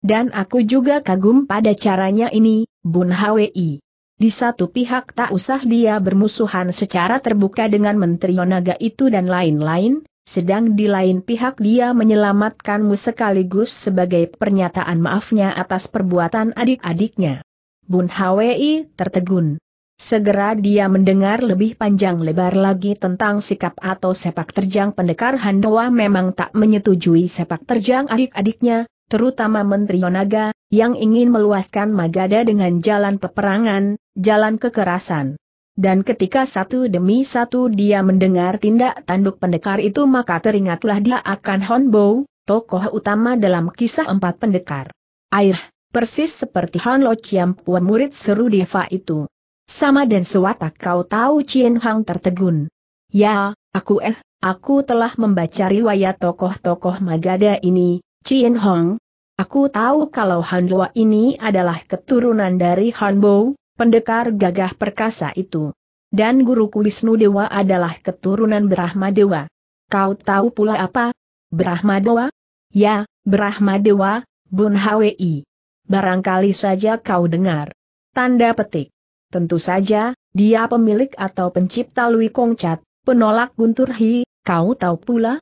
Speaker 1: Dan aku juga kagum pada caranya ini, Bun Hwi. Di satu pihak tak usah dia bermusuhan secara terbuka dengan Menteri Onaga itu dan lain-lain, sedang di lain pihak dia menyelamatkanmu sekaligus sebagai pernyataan maafnya atas perbuatan adik-adiknya. Bun Hwi tertegun. Segera dia mendengar lebih panjang lebar lagi tentang sikap atau sepak terjang pendekar Handoa memang tak menyetujui sepak terjang adik-adiknya, terutama Menteri Yonaga, yang ingin meluaskan Magada dengan jalan peperangan, jalan kekerasan. Dan ketika satu demi satu dia mendengar tindak tanduk pendekar itu maka teringatlah dia akan Honbo, tokoh utama dalam kisah empat pendekar. Air, persis seperti Han Lo Puan murid seru Deva itu. Sama dan sewatak kau tahu Chien Hang tertegun. Ya, aku eh, aku telah membaca riwayat tokoh-tokoh Magada ini, Chien Hong, Aku tahu kalau Han Lo ini adalah keturunan dari Han Bo, pendekar gagah perkasa itu. Dan Guru Wisnu Dewa adalah keturunan Brahma Dewa. Kau tahu pula apa? Brahma Dewa? Ya, Brahma Dewa, Bun Hwi. Barangkali saja kau dengar. Tanda petik. Tentu saja, dia pemilik atau pencipta Lui Kongcat, penolak Guntur Hi, kau tahu pula?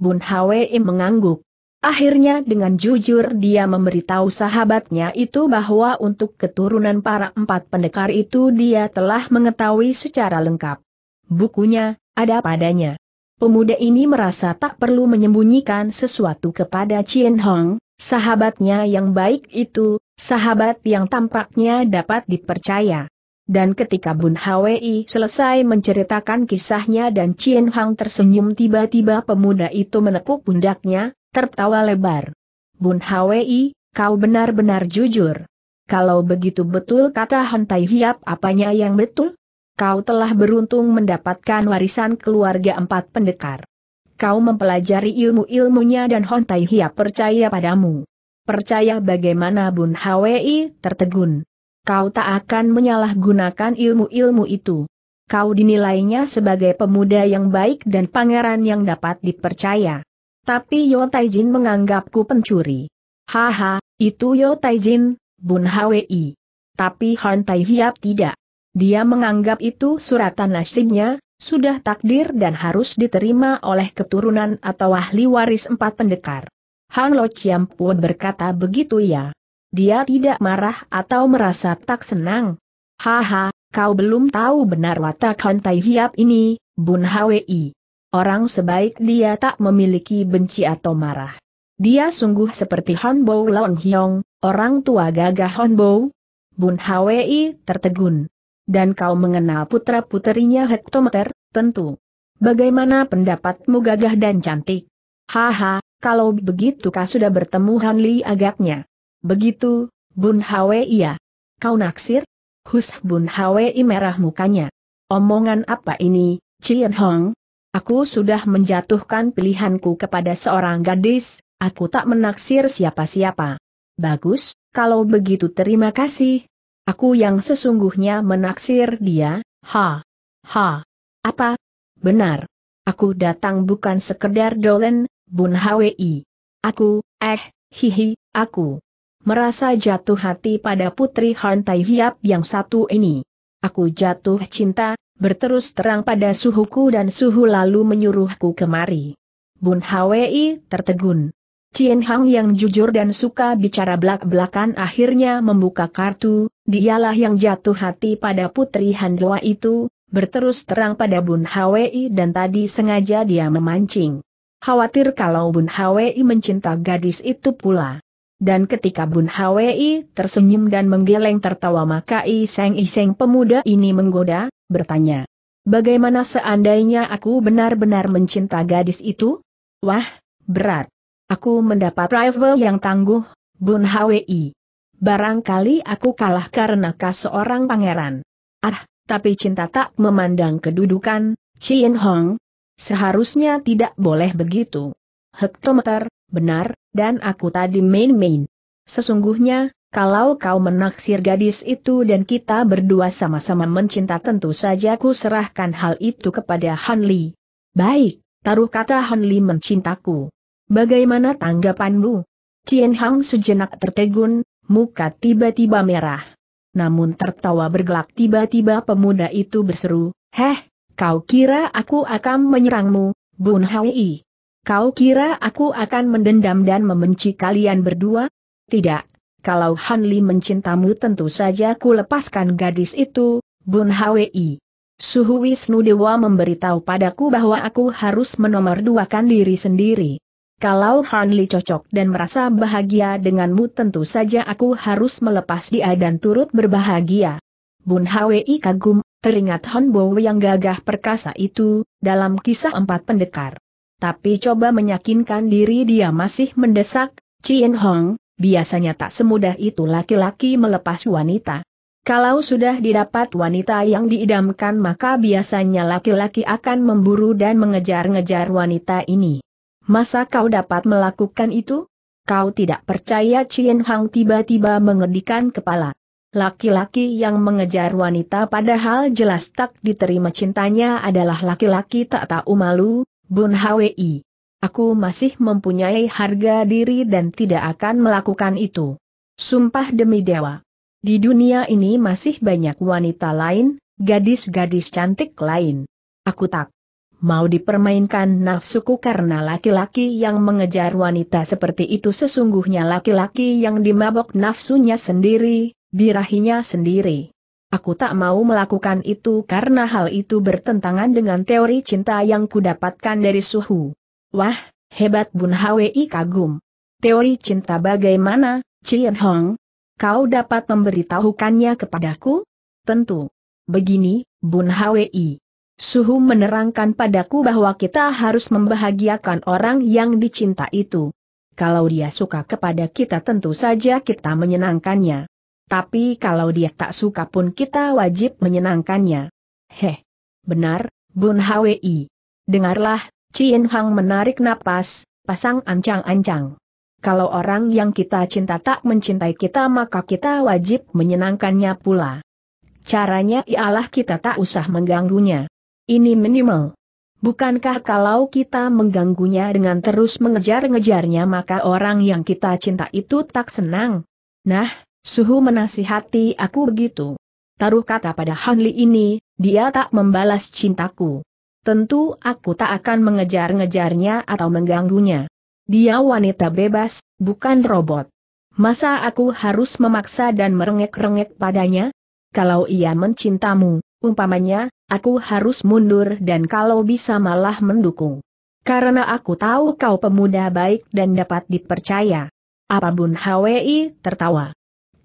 Speaker 1: Bun Hwi mengangguk. Akhirnya dengan jujur dia memberitahu sahabatnya itu bahwa untuk keturunan para empat pendekar itu dia telah mengetahui secara lengkap. Bukunya, ada padanya. Pemuda ini merasa tak perlu menyembunyikan sesuatu kepada Chien Hong, sahabatnya yang baik itu, sahabat yang tampaknya dapat dipercaya. Dan ketika Bun Hwi selesai menceritakan kisahnya dan Chien Hong tersenyum tiba-tiba pemuda itu menekuk pundaknya, tertawa lebar. Bun Hwi, kau benar-benar jujur. Kalau begitu betul kata Tai Hiap apanya yang betul? Kau telah beruntung mendapatkan warisan keluarga empat pendekar. Kau mempelajari ilmu-ilmunya dan Tai Hiap percaya padamu. Percaya bagaimana Bun Hwi tertegun. Kau tak akan menyalahgunakan ilmu-ilmu itu. Kau dinilainya sebagai pemuda yang baik dan pangeran yang dapat dipercaya. Tapi Yo Taijin menganggapku pencuri. Haha, itu Yo Taijin, Bun Hwi. Tapi Han Tai Hiap tidak. Dia menganggap itu suratan nasibnya, sudah takdir dan harus diterima oleh keturunan atau ahli waris empat pendekar. Han Lo Chiam pun berkata begitu ya. Dia tidak marah atau merasa tak senang. Haha, kau belum tahu benar watak Han Tai Hiap ini, Bun Hwi. Orang sebaik dia tak memiliki benci atau marah. Dia sungguh seperti Bo Long Hyong, orang tua gagah Bo. Bun Hwi tertegun. Dan kau mengenal putra-puterinya hektometer, tentu. Bagaimana pendapatmu gagah dan cantik? Haha, kalau begitu kau sudah bertemu Han Li agaknya. Begitu, Bun Hwi ya. Kau naksir? Hus Bun Hwi merah mukanya. Omongan apa ini, Cian Hong? Aku sudah menjatuhkan pilihanku kepada seorang gadis, aku tak menaksir siapa-siapa. Bagus, kalau begitu terima kasih. Aku yang sesungguhnya menaksir dia, ha. Ha. Apa? Benar. Aku datang bukan sekedar dolen, Bun Hwi. Aku, eh, hihi, aku. Merasa jatuh hati pada putri Han Tai Hiap yang satu ini. Aku jatuh cinta, berterus terang pada suhuku dan suhu lalu menyuruhku kemari. Bun Hwi tertegun. Cien Hang yang jujur dan suka bicara belak-belakan akhirnya membuka kartu, dialah yang jatuh hati pada putri Handua itu, berterus terang pada Bun Hwi dan tadi sengaja dia memancing. Khawatir kalau Bun Hwi mencinta gadis itu pula. Dan ketika Bun Hwi tersenyum dan menggeleng tertawa maka Iseng-iseng pemuda ini menggoda, bertanya. Bagaimana seandainya aku benar-benar mencinta gadis itu? Wah, berat. Aku mendapat rival yang tangguh, Bun Hwi. Barangkali aku kalah karena kau seorang pangeran. Ah, tapi cinta tak memandang kedudukan, Chien Hong. Seharusnya tidak boleh begitu. Hektometer, benar, dan aku tadi main-main. Sesungguhnya, kalau kau menaksir gadis itu dan kita berdua sama-sama mencinta tentu saja ku serahkan hal itu kepada Han Li. Baik, taruh kata Han Li mencintaku. Bagaimana tanggapanmu? Cien Hang sejenak tertegun, muka tiba-tiba merah. Namun tertawa bergelak tiba-tiba pemuda itu berseru, Heh, kau kira aku akan menyerangmu, Bun Hwi? Kau kira aku akan mendendam dan membenci kalian berdua? Tidak, kalau Han Li mencintamu tentu saja ku lepaskan gadis itu, Bun Hwi. Suhu Wisnu Dewa memberitahu padaku bahwa aku harus menomorduakan diri sendiri. Kalau Han Li cocok dan merasa bahagia denganmu tentu saja aku harus melepas dia dan turut berbahagia. Bun Hwi kagum, teringat Han Bo yang gagah perkasa itu, dalam kisah empat pendekar. Tapi coba meyakinkan diri dia masih mendesak, Chien Hong, Biasanya tak semudah itu laki-laki melepas wanita. Kalau sudah didapat wanita yang diidamkan maka biasanya laki-laki akan memburu dan mengejar-ngejar wanita ini. Masa kau dapat melakukan itu? Kau tidak percaya Chien Hang tiba-tiba mengedikan kepala. Laki-laki yang mengejar wanita padahal jelas tak diterima cintanya adalah laki-laki tak tahu malu, Bun Hwi. Aku masih mempunyai harga diri dan tidak akan melakukan itu. Sumpah demi dewa. Di dunia ini masih banyak wanita lain, gadis-gadis cantik lain. Aku tak mau dipermainkan nafsuku karena laki-laki yang mengejar wanita seperti itu sesungguhnya laki-laki yang dimabok nafsunya sendiri, birahinya sendiri. Aku tak mau melakukan itu karena hal itu bertentangan dengan teori cinta yang kudapatkan dari suhu. Wah, hebat Bun Hwi kagum. Teori cinta bagaimana, Chien Hong? Kau dapat memberitahukannya kepadaku? Tentu. Begini, Bun Hwi. Suhu menerangkan padaku bahwa kita harus membahagiakan orang yang dicinta itu. Kalau dia suka kepada kita tentu saja kita menyenangkannya. Tapi kalau dia tak suka pun kita wajib menyenangkannya. Heh. Benar, Bun Hwi. Dengarlah, Cien Hang menarik napas, pasang ancang-ancang. Kalau orang yang kita cinta tak mencintai kita maka kita wajib menyenangkannya pula. Caranya ialah kita tak usah mengganggunya. Ini minimal. Bukankah kalau kita mengganggunya dengan terus mengejar-ngejarnya maka orang yang kita cinta itu tak senang? Nah, Suhu menasihati aku begitu. Taruh kata pada Hanli ini, dia tak membalas cintaku tentu aku tak akan mengejar-ngejarnya atau mengganggunya. Dia wanita bebas, bukan robot. Masa aku harus memaksa dan merengek-rengek padanya? Kalau ia mencintamu, umpamanya, aku harus mundur dan kalau bisa malah mendukung. Karena aku tahu kau pemuda baik dan dapat dipercaya. Apapun HWI tertawa.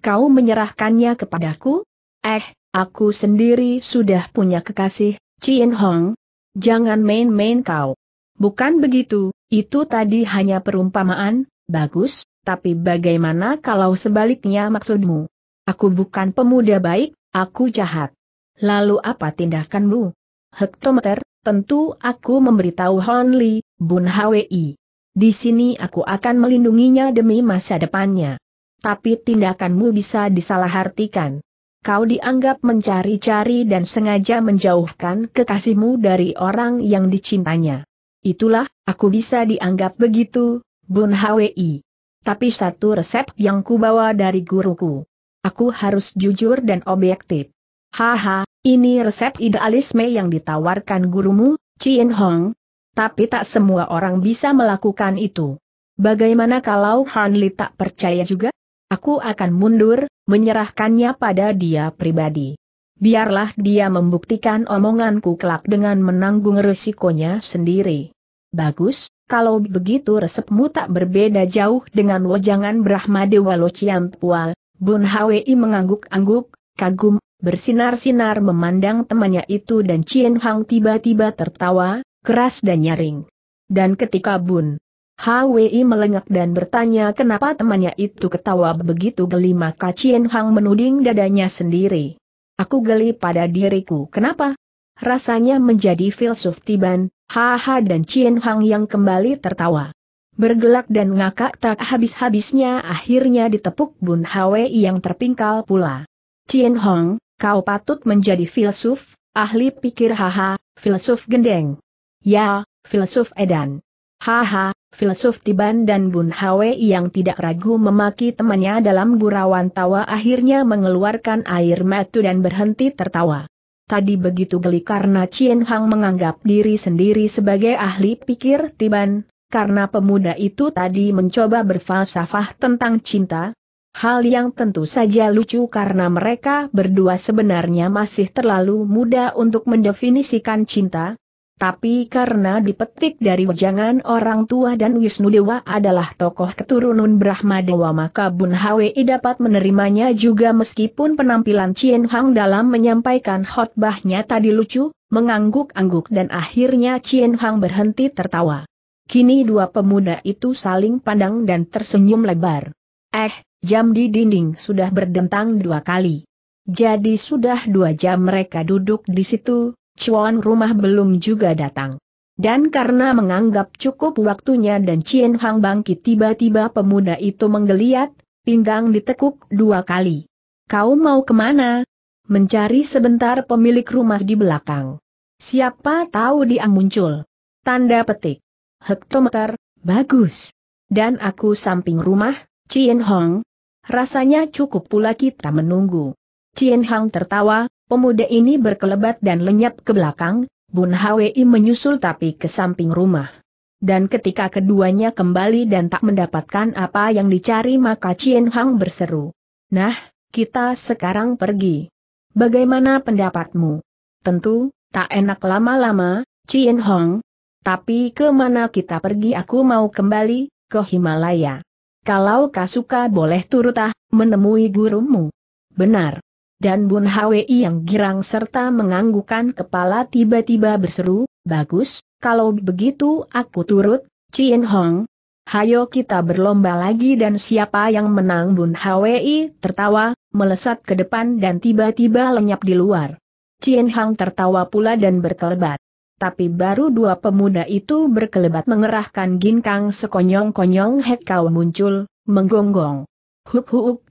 Speaker 1: Kau menyerahkannya kepadaku? Eh, aku sendiri sudah punya kekasih, Chin Hong, Jangan main-main kau. Bukan begitu, itu tadi hanya perumpamaan, bagus, tapi bagaimana kalau sebaliknya maksudmu? Aku bukan pemuda baik, aku jahat. Lalu apa tindakanmu? Hektometer, tentu aku memberitahu Hon Li, Bun Hwi. Di sini aku akan melindunginya demi masa depannya. Tapi tindakanmu bisa disalahartikan kau dianggap mencari-cari dan sengaja menjauhkan kekasihmu dari orang yang dicintanya. Itulah, aku bisa dianggap begitu, Bun Hwi. Tapi satu resep yang kubawa dari guruku. Aku harus jujur dan objektif. Haha, ini resep idealisme yang ditawarkan gurumu, Chin Hong. Tapi tak semua orang bisa melakukan itu. Bagaimana kalau Hanli tak percaya juga? Aku akan mundur, menyerahkannya pada dia pribadi. Biarlah dia membuktikan omonganku kelak dengan menanggung resikonya sendiri. Bagus, kalau begitu resepmu tak berbeda jauh dengan wajangan Brahma Dewa Bun Hwi mengangguk-angguk, kagum, bersinar-sinar memandang temannya itu dan Chien Hang tiba-tiba tertawa, keras dan nyaring. Dan ketika Bun HWI melengak dan bertanya kenapa temannya itu ketawa begitu geli maka Chien Hang menuding dadanya sendiri. Aku geli pada diriku kenapa? Rasanya menjadi filsuf tiban, haha dan Cien Hang yang kembali tertawa. Bergelak dan ngakak tak habis-habisnya akhirnya ditepuk Bun HWI yang terpingkal pula. Cien Hong, kau patut menjadi filsuf, ahli pikir haha, filsuf gendeng. Ya, filsuf edan. Haha, Filsuf Tiban dan Bun Hwe yang tidak ragu memaki temannya dalam gurauan tawa akhirnya mengeluarkan air mata dan berhenti tertawa. Tadi begitu geli karena Chien Hang menganggap diri sendiri sebagai ahli pikir Tiban, karena pemuda itu tadi mencoba berfalsafah tentang cinta. Hal yang tentu saja lucu karena mereka berdua sebenarnya masih terlalu muda untuk mendefinisikan cinta, tapi karena dipetik dari wejangan orang tua dan Wisnu Dewa adalah tokoh keturunan Brahma Dewa maka Bun Hwi dapat menerimanya juga meskipun penampilan Chien Hang dalam menyampaikan khotbahnya tadi lucu, mengangguk-angguk dan akhirnya Chien Hang berhenti tertawa. Kini dua pemuda itu saling pandang dan tersenyum lebar. Eh, jam di dinding sudah berdentang dua kali. Jadi sudah dua jam mereka duduk di situ, Cuan rumah belum juga datang. Dan karena menganggap cukup waktunya dan Cien Hang bangkit tiba-tiba pemuda itu menggeliat, pinggang ditekuk dua kali. Kau mau kemana? Mencari sebentar pemilik rumah di belakang. Siapa tahu dia muncul. Tanda petik. Hektometer, bagus. Dan aku samping rumah, Cien Hong. Rasanya cukup pula kita menunggu. Cien Hang tertawa, Pemuda ini berkelebat dan lenyap ke belakang, Bun Hwi menyusul tapi ke samping rumah. Dan ketika keduanya kembali dan tak mendapatkan apa yang dicari maka Chien Hang berseru. Nah, kita sekarang pergi. Bagaimana pendapatmu? Tentu, tak enak lama-lama, Chien Hong. Tapi kemana kita pergi aku mau kembali, ke Himalaya. Kalau Kasuka boleh turutah menemui gurumu. Benar dan Bun Hwi yang girang serta menganggukan kepala tiba-tiba berseru, Bagus, kalau begitu aku turut, Chin Hong. Hayo kita berlomba lagi dan siapa yang menang Bun Hwi tertawa, melesat ke depan dan tiba-tiba lenyap di luar. Chin Hong tertawa pula dan berkelebat. Tapi baru dua pemuda itu berkelebat mengerahkan ginkang sekonyong-konyong Hekau muncul, menggonggong. Huk-huk.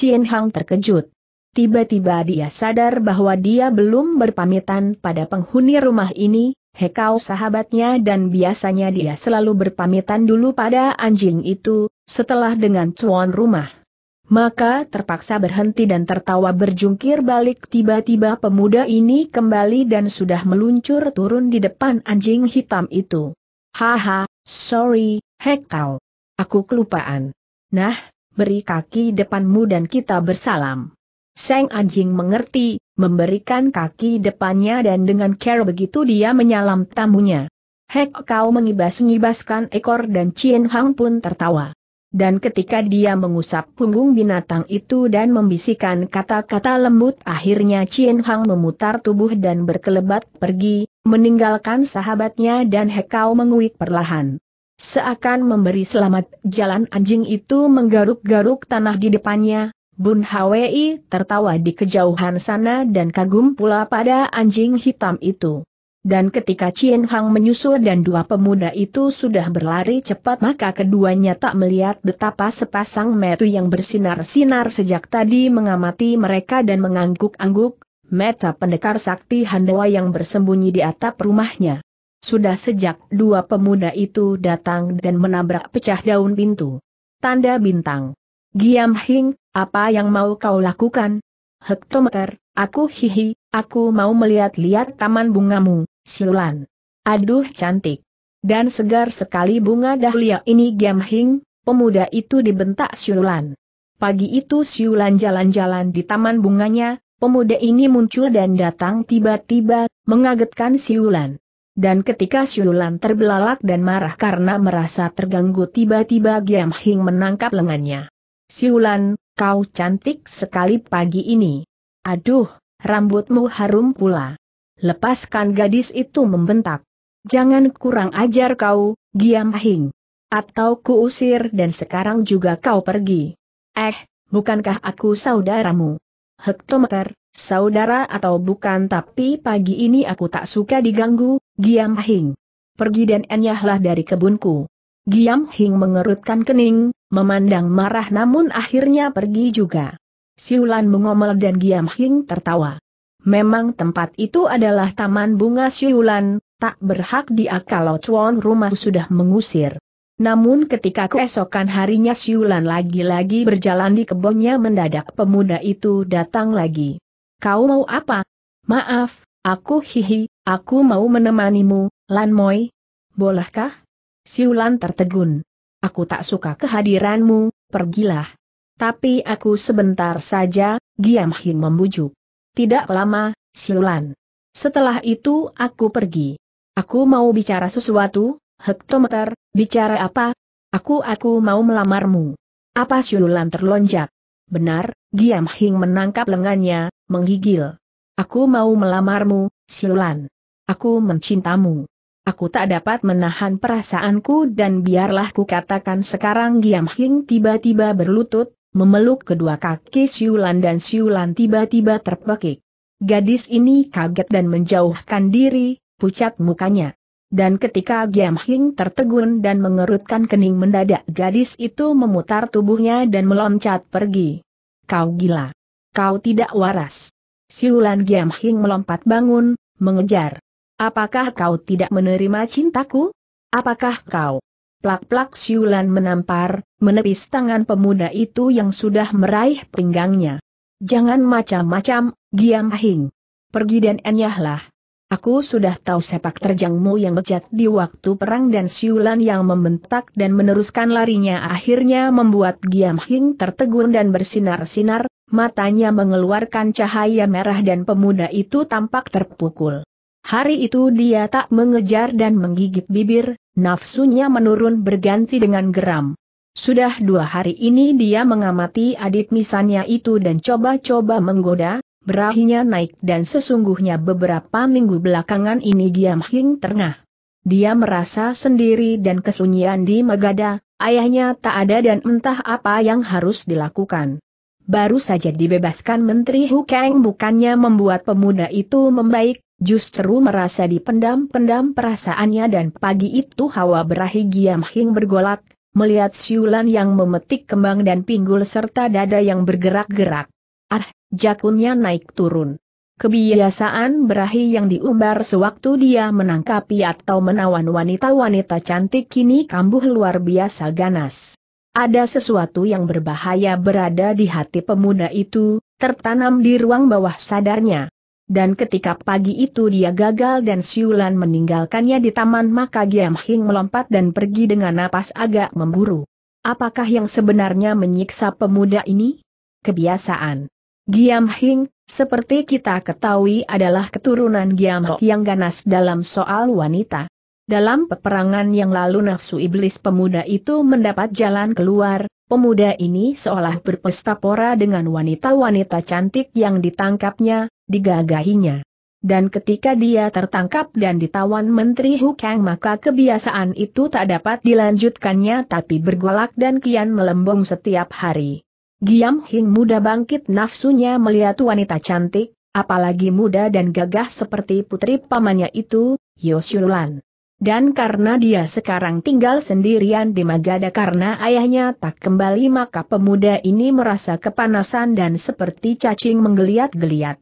Speaker 1: Cien Hong terkejut. Tiba-tiba dia sadar bahwa dia belum berpamitan pada penghuni rumah ini, Hekau sahabatnya dan biasanya dia selalu berpamitan dulu pada anjing itu, setelah dengan cuan rumah. Maka terpaksa berhenti dan tertawa berjungkir balik tiba-tiba pemuda ini kembali dan sudah meluncur turun di depan anjing hitam itu. Haha, sorry, Hekau. Aku kelupaan. Nah, beri kaki depanmu dan kita bersalam. Seng anjing mengerti, memberikan kaki depannya dan dengan care begitu dia menyalam tamunya. Hek kau mengibas-ngibaskan ekor dan Chin Hang pun tertawa. Dan ketika dia mengusap punggung binatang itu dan membisikkan kata-kata lembut akhirnya Chin Hang memutar tubuh dan berkelebat pergi, meninggalkan sahabatnya dan kau menguik perlahan. Seakan memberi selamat, jalan anjing itu menggaruk-garuk tanah di depannya, Bun Hwi tertawa di kejauhan sana dan kagum pula pada anjing hitam itu. Dan ketika Chin Hang menyusul dan dua pemuda itu sudah berlari cepat maka keduanya tak melihat betapa sepasang metu yang bersinar-sinar sejak tadi mengamati mereka dan mengangguk-angguk, meta pendekar sakti Handoa yang bersembunyi di atap rumahnya. Sudah sejak dua pemuda itu datang dan menabrak pecah daun pintu. Tanda bintang. Giam Hing, apa yang mau kau lakukan? Hektometer, aku hihi, aku mau melihat-lihat taman bungamu, siulan. Aduh cantik. Dan segar sekali bunga dahlia ini Giam Hing, pemuda itu dibentak siulan. Pagi itu siulan jalan-jalan di taman bunganya, pemuda ini muncul dan datang tiba-tiba, mengagetkan siulan. Dan ketika Siulan terbelalak dan marah karena merasa terganggu tiba-tiba Giam Hing menangkap lengannya. Siulan, kau cantik sekali pagi ini. Aduh, rambutmu harum pula. Lepaskan gadis itu membentak. Jangan kurang ajar kau, Giam hing. Atau kuusir dan sekarang juga kau pergi. Eh, bukankah aku saudaramu? Hektometer, saudara atau bukan tapi pagi ini aku tak suka diganggu, Giam hing. Pergi dan enyahlah dari kebunku. Giam Hing mengerutkan kening, memandang marah namun akhirnya pergi juga. Siulan mengomel dan Giam Hing tertawa. Memang tempat itu adalah taman bunga Siulan, tak berhak dia kalau tuan rumah sudah mengusir. Namun ketika keesokan harinya Siulan lagi-lagi berjalan di kebunnya mendadak pemuda itu datang lagi. Kau mau apa? Maaf, aku hihi, aku mau menemanimu, Lan Moi. Bolehkah? Siulan tertegun. Aku tak suka kehadiranmu, pergilah. Tapi aku sebentar saja, Giam Hin membujuk. Tidak lama, Siulan. Setelah itu aku pergi. Aku mau bicara sesuatu, hektometer, bicara apa? Aku aku mau melamarmu. Apa Siulan terlonjak? Benar, Giam Hing menangkap lengannya, menggigil. Aku mau melamarmu, Siulan. Aku mencintamu aku tak dapat menahan perasaanku dan biarlah ku katakan sekarang Giam Hing tiba-tiba berlutut, memeluk kedua kaki Siulan dan Siulan tiba-tiba terpekik. Gadis ini kaget dan menjauhkan diri, pucat mukanya. Dan ketika Giam Hing tertegun dan mengerutkan kening mendadak gadis itu memutar tubuhnya dan meloncat pergi. Kau gila. Kau tidak waras. Siulan Giam Hing melompat bangun, mengejar. Apakah kau tidak menerima cintaku? Apakah kau? Plak-plak siulan menampar, menepis tangan pemuda itu yang sudah meraih pinggangnya. Jangan macam-macam, Giam Hing. Pergi dan enyahlah. Aku sudah tahu sepak terjangmu yang bejat di waktu perang dan siulan yang membentak dan meneruskan larinya akhirnya membuat Giam Hing tertegun dan bersinar-sinar, matanya mengeluarkan cahaya merah dan pemuda itu tampak terpukul. Hari itu dia tak mengejar dan menggigit bibir, nafsunya menurun berganti dengan geram. Sudah dua hari ini dia mengamati adik misannya itu dan coba-coba menggoda, berahinya naik dan sesungguhnya beberapa minggu belakangan ini dia Hing tengah. Dia merasa sendiri dan kesunyian di Magada, ayahnya tak ada dan entah apa yang harus dilakukan. Baru saja dibebaskan Menteri Hukeng bukannya membuat pemuda itu membaik, justru merasa dipendam-pendam perasaannya dan pagi itu hawa berahi Giam Hing bergolak, melihat siulan yang memetik kembang dan pinggul serta dada yang bergerak-gerak. Ah, jakunnya naik turun. Kebiasaan berahi yang diumbar sewaktu dia menangkapi atau menawan wanita-wanita cantik kini kambuh luar biasa ganas. Ada sesuatu yang berbahaya berada di hati pemuda itu, tertanam di ruang bawah sadarnya dan ketika pagi itu dia gagal dan Siulan meninggalkannya di taman maka Giam Hing melompat dan pergi dengan napas agak memburu. Apakah yang sebenarnya menyiksa pemuda ini? Kebiasaan. Giam Hing, seperti kita ketahui adalah keturunan Giam Ho yang ganas dalam soal wanita. Dalam peperangan yang lalu nafsu iblis pemuda itu mendapat jalan keluar, pemuda ini seolah berpesta pora dengan wanita-wanita cantik yang ditangkapnya, digagahinya. Dan ketika dia tertangkap dan ditawan Menteri Hukang maka kebiasaan itu tak dapat dilanjutkannya tapi bergolak dan kian melembung setiap hari. Giam Hing muda bangkit nafsunya melihat wanita cantik, apalagi muda dan gagah seperti putri pamannya itu, Yosyulan. Dan karena dia sekarang tinggal sendirian di Magada karena ayahnya tak kembali maka pemuda ini merasa kepanasan dan seperti cacing menggeliat-geliat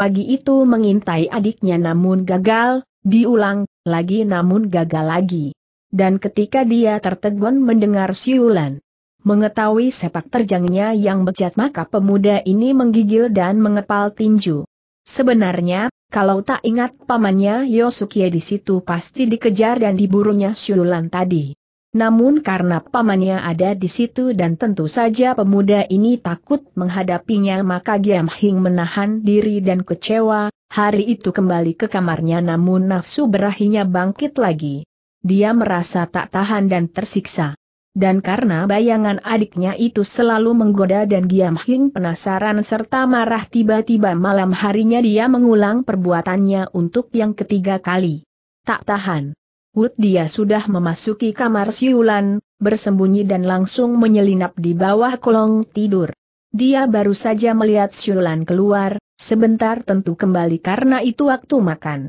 Speaker 1: pagi itu mengintai adiknya namun gagal, diulang, lagi namun gagal lagi. Dan ketika dia tertegun mendengar siulan, mengetahui sepak terjangnya yang bejat maka pemuda ini menggigil dan mengepal tinju. Sebenarnya, kalau tak ingat pamannya Yosuke di situ pasti dikejar dan diburunya siulan tadi. Namun karena pamannya ada di situ dan tentu saja pemuda ini takut menghadapinya maka Giam Hing menahan diri dan kecewa, hari itu kembali ke kamarnya namun nafsu berahinya bangkit lagi. Dia merasa tak tahan dan tersiksa. Dan karena bayangan adiknya itu selalu menggoda dan Giam Hing penasaran serta marah tiba-tiba malam harinya dia mengulang perbuatannya untuk yang ketiga kali. Tak tahan. Wood dia sudah memasuki kamar siulan, bersembunyi dan langsung menyelinap di bawah kolong tidur. Dia baru saja melihat siulan keluar, sebentar tentu kembali karena itu waktu makan.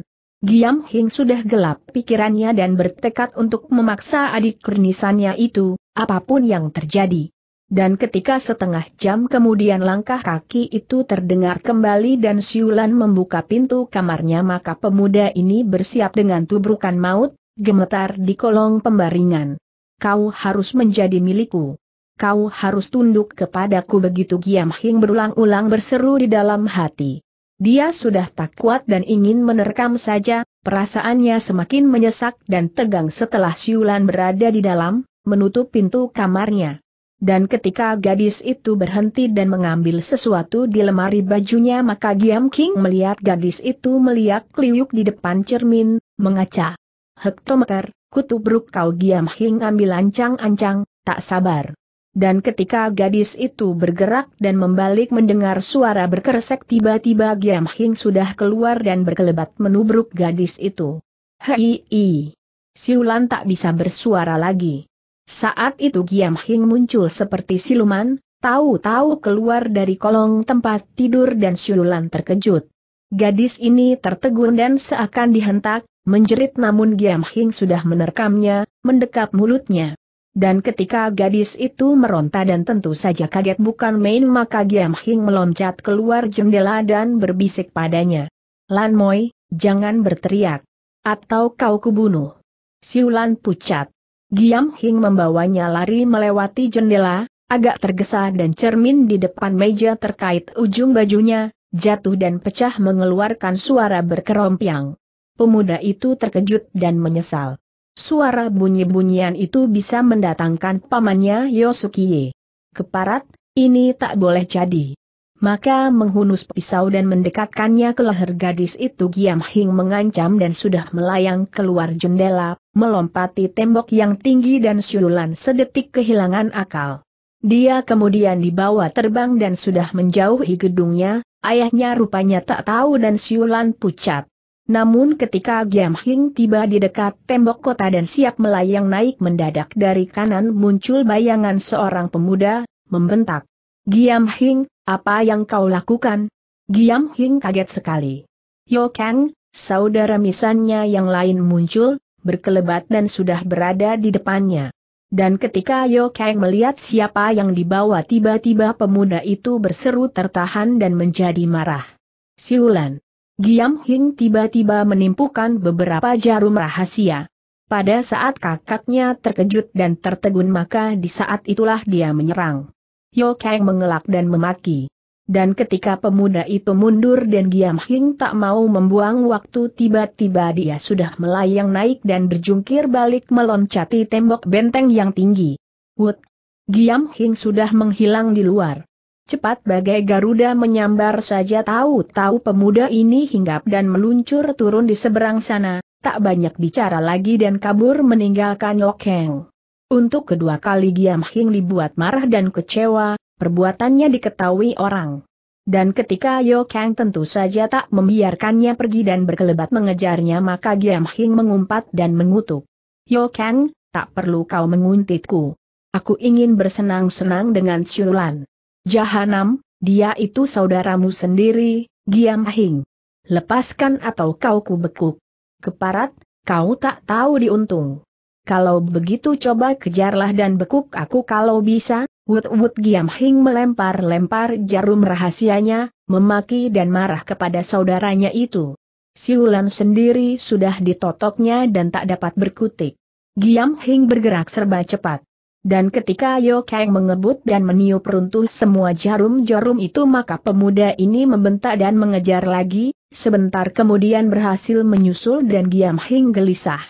Speaker 1: Giam Hing sudah gelap pikirannya dan bertekad untuk memaksa adik kurnisannya itu, apapun yang terjadi. Dan ketika setengah jam kemudian langkah kaki itu terdengar kembali dan Siulan membuka pintu kamarnya maka pemuda ini bersiap dengan tubrukan maut, gemetar di kolong pembaringan. Kau harus menjadi milikku. Kau harus tunduk kepadaku begitu Giam Hing berulang-ulang berseru di dalam hati. Dia sudah tak kuat dan ingin menerkam saja, perasaannya semakin menyesak dan tegang setelah siulan berada di dalam, menutup pintu kamarnya. Dan ketika gadis itu berhenti dan mengambil sesuatu di lemari bajunya maka Giam King melihat gadis itu melihat liuk di depan cermin, mengacak hektometer, kutubruk kau giam hing ambil ancang-ancang, tak sabar. Dan ketika gadis itu bergerak dan membalik mendengar suara berkeresek tiba-tiba Giam Hing sudah keluar dan berkelebat menubruk gadis itu. Hei, Siulan tak bisa bersuara lagi. Saat itu Giam Hing muncul seperti siluman, tahu-tahu keluar dari kolong tempat tidur dan Siulan terkejut. Gadis ini tertegun dan seakan dihentak, Menjerit namun Giam Hing sudah menerkamnya, mendekap mulutnya. Dan ketika gadis itu meronta dan tentu saja kaget bukan main maka Giam Hing meloncat keluar jendela dan berbisik padanya. Lan Moi, jangan berteriak. Atau kau kubunuh. Siulan pucat. Giam Hing membawanya lari melewati jendela, agak tergesa dan cermin di depan meja terkait ujung bajunya, jatuh dan pecah mengeluarkan suara berkerompiang. Pemuda itu terkejut dan menyesal. Suara bunyi-bunyian itu bisa mendatangkan pamannya Yosukiye. Keparat, ini tak boleh jadi. Maka menghunus pisau dan mendekatkannya ke leher gadis itu Giam Hing mengancam dan sudah melayang keluar jendela, melompati tembok yang tinggi dan siulan sedetik kehilangan akal. Dia kemudian dibawa terbang dan sudah menjauhi gedungnya, ayahnya rupanya tak tahu dan siulan pucat. Namun ketika Giam Hing tiba di dekat tembok kota dan siap melayang naik mendadak dari kanan muncul bayangan seorang pemuda, membentak. Giam Hing, apa yang kau lakukan? Giam Hing kaget sekali. Yo Kang, saudara misannya yang lain muncul, berkelebat dan sudah berada di depannya. Dan ketika Yo Kang melihat siapa yang dibawa tiba-tiba pemuda itu berseru tertahan dan menjadi marah. Siulan. Giam Hing tiba-tiba menimpukan beberapa jarum rahasia. Pada saat kakaknya terkejut dan tertegun maka di saat itulah dia menyerang. Yo Kang mengelak dan memaki. Dan ketika pemuda itu mundur dan Giam Hing tak mau membuang waktu tiba-tiba dia sudah melayang naik dan berjungkir balik meloncati tembok benteng yang tinggi. Wut! Giam Hing sudah menghilang di luar. Cepat bagai Garuda menyambar saja tahu-tahu pemuda ini hinggap dan meluncur turun di seberang sana, tak banyak bicara lagi dan kabur meninggalkan Yokeng. Untuk kedua kali Giam Hing dibuat marah dan kecewa, perbuatannya diketahui orang. Dan ketika Yo Kang tentu saja tak membiarkannya pergi dan berkelebat mengejarnya maka Giam Hing mengumpat dan mengutuk. Yo Kang, tak perlu kau menguntitku. Aku ingin bersenang-senang dengan Siulan. Jahanam, dia itu saudaramu sendiri, Giam Hing. Lepaskan atau kau kubekuk. Keparat, kau tak tahu diuntung. Kalau begitu coba kejarlah dan bekuk aku kalau bisa, Wut-wut Giam Hing melempar-lempar jarum rahasianya, memaki dan marah kepada saudaranya itu. Siulan sendiri sudah ditotoknya dan tak dapat berkutik. Giam Hing bergerak serba cepat. Dan ketika Yo Kang mengebut dan meniup runtuh semua jarum-jarum itu maka pemuda ini membentak dan mengejar lagi, sebentar kemudian berhasil menyusul dan Giam Hing gelisah.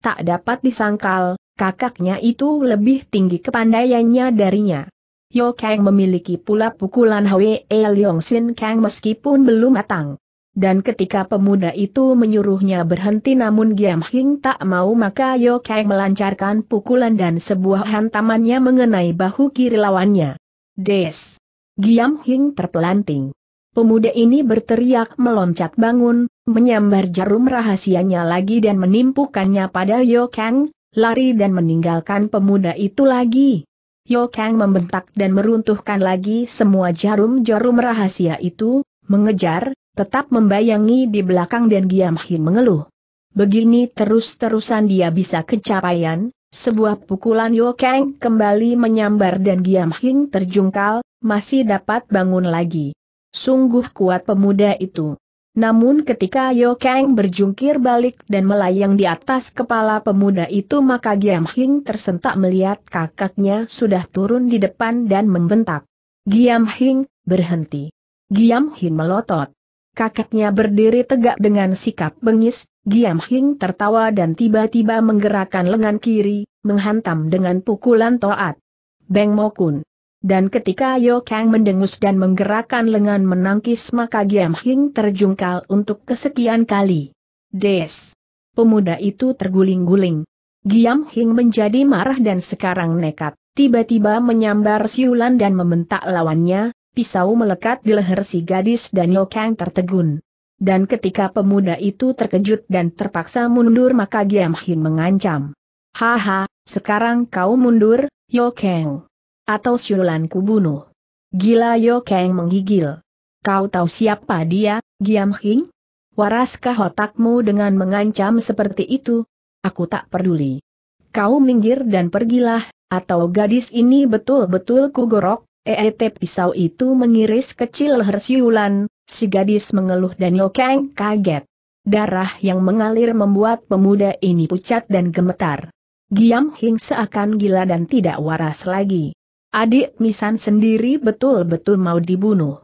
Speaker 1: Tak dapat disangkal, kakaknya itu lebih tinggi kepandaiannya darinya. Yo Kang memiliki pula pukulan Hwee Leong Sin Kang meskipun belum matang. Dan ketika pemuda itu menyuruhnya berhenti namun Giam Hing tak mau maka Yo Kang melancarkan pukulan dan sebuah hantamannya mengenai bahu kiri lawannya. Des! Giam Hing terpelanting. Pemuda ini berteriak meloncat bangun, menyambar jarum rahasianya lagi dan menimpukannya pada Yo Kang, lari dan meninggalkan pemuda itu lagi. Yo Kang membentak dan meruntuhkan lagi semua jarum-jarum rahasia itu, mengejar, tetap membayangi di belakang dan Giam Hin mengeluh. Begini terus-terusan dia bisa kecapaian, sebuah pukulan Yo Kang kembali menyambar dan Giam Hin terjungkal, masih dapat bangun lagi. Sungguh kuat pemuda itu. Namun ketika Yo Kang berjungkir balik dan melayang di atas kepala pemuda itu maka Giam Hing tersentak melihat kakaknya sudah turun di depan dan membentak. Giam Hing, berhenti. Giam Hing melotot kakeknya berdiri tegak dengan sikap bengis, Giam Hing tertawa dan tiba-tiba menggerakkan lengan kiri, menghantam dengan pukulan toat. Beng Mokun. Dan ketika Yo Kang mendengus dan menggerakkan lengan menangkis maka Giam Hing terjungkal untuk kesekian kali. Des. Pemuda itu terguling-guling. Giam Hing menjadi marah dan sekarang nekat, tiba-tiba menyambar siulan dan membentak lawannya, pisau melekat di leher si gadis Daniel Kang tertegun. Dan ketika pemuda itu terkejut dan terpaksa mundur maka Giam Hin mengancam. Haha, sekarang kau mundur, Yo Kang. Atau siulan ku bunuh. Gila Yo Kang menggigil. Kau tahu siapa dia, Giam Hin? Waraskah otakmu dengan mengancam seperti itu? Aku tak peduli. Kau minggir dan pergilah, atau gadis ini betul-betul kugorok, EET pisau itu mengiris kecil leher siulan, si gadis mengeluh dan Lokeng kaget. Darah yang mengalir membuat pemuda ini pucat dan gemetar. Giam Hing seakan gila dan tidak waras lagi. Adik Misan sendiri betul-betul mau dibunuh.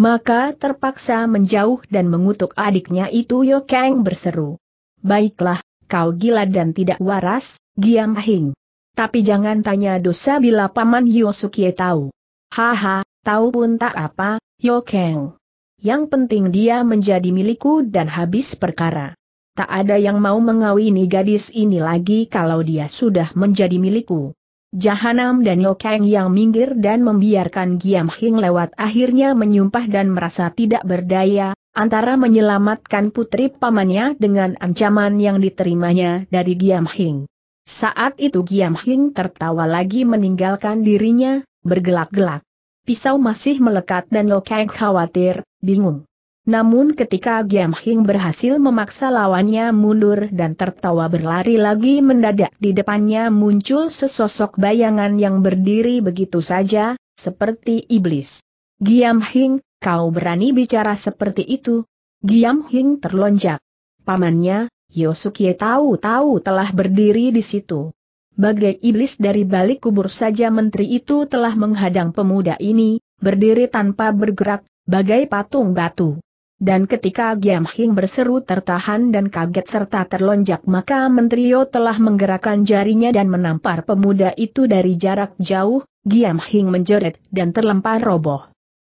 Speaker 1: Maka terpaksa menjauh dan mengutuk adiknya itu Yokeng berseru. Baiklah, kau gila dan tidak waras, Giam Hing. Tapi jangan tanya dosa bila Paman Yosukie tahu. Haha, tahu pun tak apa, Kang. Yang penting dia menjadi milikku dan habis perkara. Tak ada yang mau mengawini gadis ini lagi kalau dia sudah menjadi milikku. Jahanam dan Kang yang minggir dan membiarkan Giam Hing lewat akhirnya menyumpah dan merasa tidak berdaya, antara menyelamatkan putri pamannya dengan ancaman yang diterimanya dari Giam Hing. Saat itu Giam Hing tertawa lagi meninggalkan dirinya, bergelak-gelak. Pisau masih melekat dan Lo Kang khawatir, bingung. Namun ketika Giam Hing berhasil memaksa lawannya mundur dan tertawa berlari lagi mendadak di depannya muncul sesosok bayangan yang berdiri begitu saja, seperti iblis. Giam Hing, kau berani bicara seperti itu? Giam Hing terlonjak. Pamannya, Yosuke tahu-tahu telah berdiri di situ bagai iblis dari balik kubur saja menteri itu telah menghadang pemuda ini, berdiri tanpa bergerak, bagai patung batu. Dan ketika Giam Hing berseru tertahan dan kaget serta terlonjak maka menteri Yo telah menggerakkan jarinya dan menampar pemuda itu dari jarak jauh, Giam Hing menjerit dan terlempar roboh.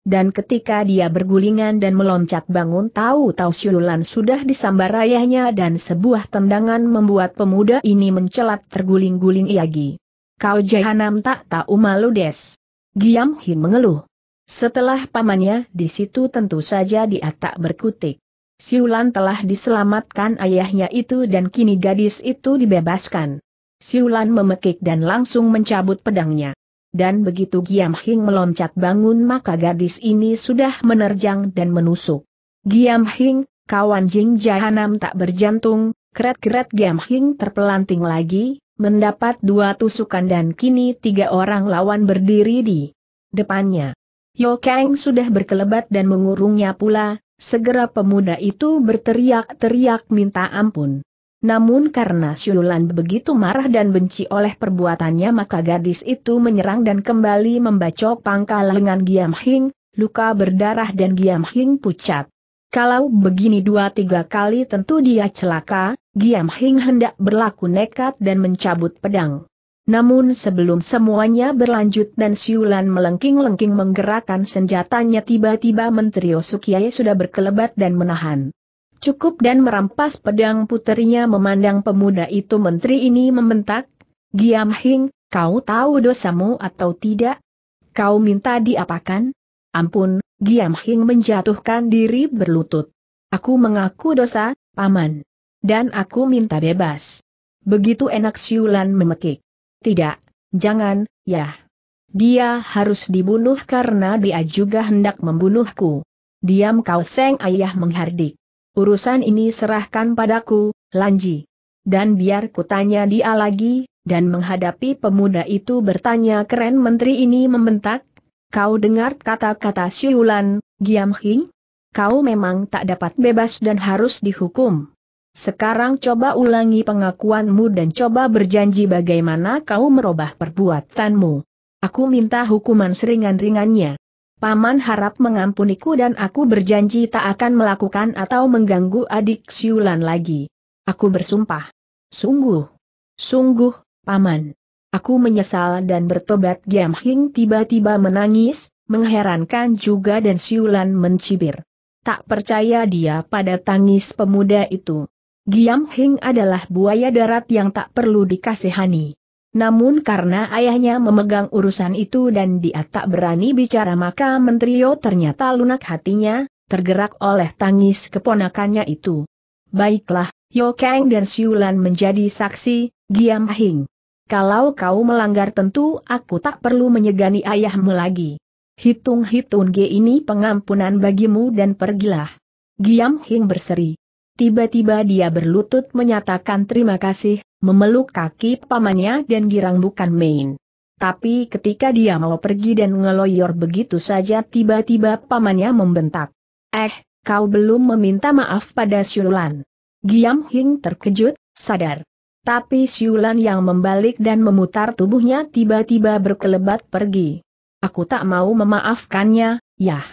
Speaker 1: Dan ketika dia bergulingan dan meloncat bangun tahu-tahu siulan sudah disambar ayahnya dan sebuah tendangan membuat pemuda ini mencelat terguling-guling Iagi. Kau jahanam tak tahu malu des. Giam Hin mengeluh. Setelah pamannya di situ tentu saja dia tak berkutik. Siulan telah diselamatkan ayahnya itu dan kini gadis itu dibebaskan. Siulan memekik dan langsung mencabut pedangnya dan begitu Giam Hing meloncat bangun maka gadis ini sudah menerjang dan menusuk. Giam Hing, kawan Jing Jahanam tak berjantung, keret-keret Giam Hing terpelanting lagi, mendapat dua tusukan dan kini tiga orang lawan berdiri di depannya. Yo Kang sudah berkelebat dan mengurungnya pula, segera pemuda itu berteriak-teriak minta ampun. Namun karena Siulan begitu marah dan benci oleh perbuatannya maka gadis itu menyerang dan kembali membacok pangkal lengan Giam Hing, luka berdarah dan Giam Hing pucat. Kalau begini dua tiga kali tentu dia celaka, Giam Hing hendak berlaku nekat dan mencabut pedang. Namun sebelum semuanya berlanjut dan Siulan melengking-lengking menggerakkan senjatanya tiba-tiba Menteri Osukiai sudah berkelebat dan menahan. Cukup dan merampas pedang puterinya memandang pemuda itu menteri ini membentak, Giam Hing, kau tahu dosamu atau tidak? Kau minta diapakan? Ampun, Giam Hing menjatuhkan diri berlutut. Aku mengaku dosa, paman. Dan aku minta bebas. Begitu enak Siulan memekik. Tidak, jangan, ya. Dia harus dibunuh karena dia juga hendak membunuhku. Diam kau seng ayah menghardik. Urusan ini serahkan padaku, Lanji. Dan biar kutanya dia lagi, dan menghadapi pemuda itu bertanya keren menteri ini membentak, kau dengar kata-kata siulan, Giam Hing? Kau memang tak dapat bebas dan harus dihukum. Sekarang coba ulangi pengakuanmu dan coba berjanji bagaimana kau merubah perbuatanmu. Aku minta hukuman seringan-ringannya. Paman harap mengampuniku dan aku berjanji tak akan melakukan atau mengganggu adik Siulan lagi. Aku bersumpah. Sungguh. Sungguh, Paman. Aku menyesal dan bertobat Giam Hing tiba-tiba menangis, mengherankan juga dan Siulan mencibir. Tak percaya dia pada tangis pemuda itu. Giam Hing adalah buaya darat yang tak perlu dikasihani. Namun karena ayahnya memegang urusan itu dan dia tak berani bicara maka Mentrio ternyata lunak hatinya, tergerak oleh tangis keponakannya itu. Baiklah, Yo Kang dan Siulan menjadi saksi, Giam Hing. Kalau kau melanggar tentu aku tak perlu menyegani ayahmu lagi. Hitung-hitung G ini pengampunan bagimu dan pergilah. Giam Hing berseri. Tiba-tiba dia berlutut menyatakan terima kasih, memeluk kaki pamannya dan girang bukan main. Tapi ketika dia mau pergi dan ngeloyor begitu saja tiba-tiba pamannya membentak. Eh, kau belum meminta maaf pada Siulan. Giam Hing terkejut, sadar. Tapi Siulan yang membalik dan memutar tubuhnya tiba-tiba berkelebat pergi. Aku tak mau memaafkannya, yah.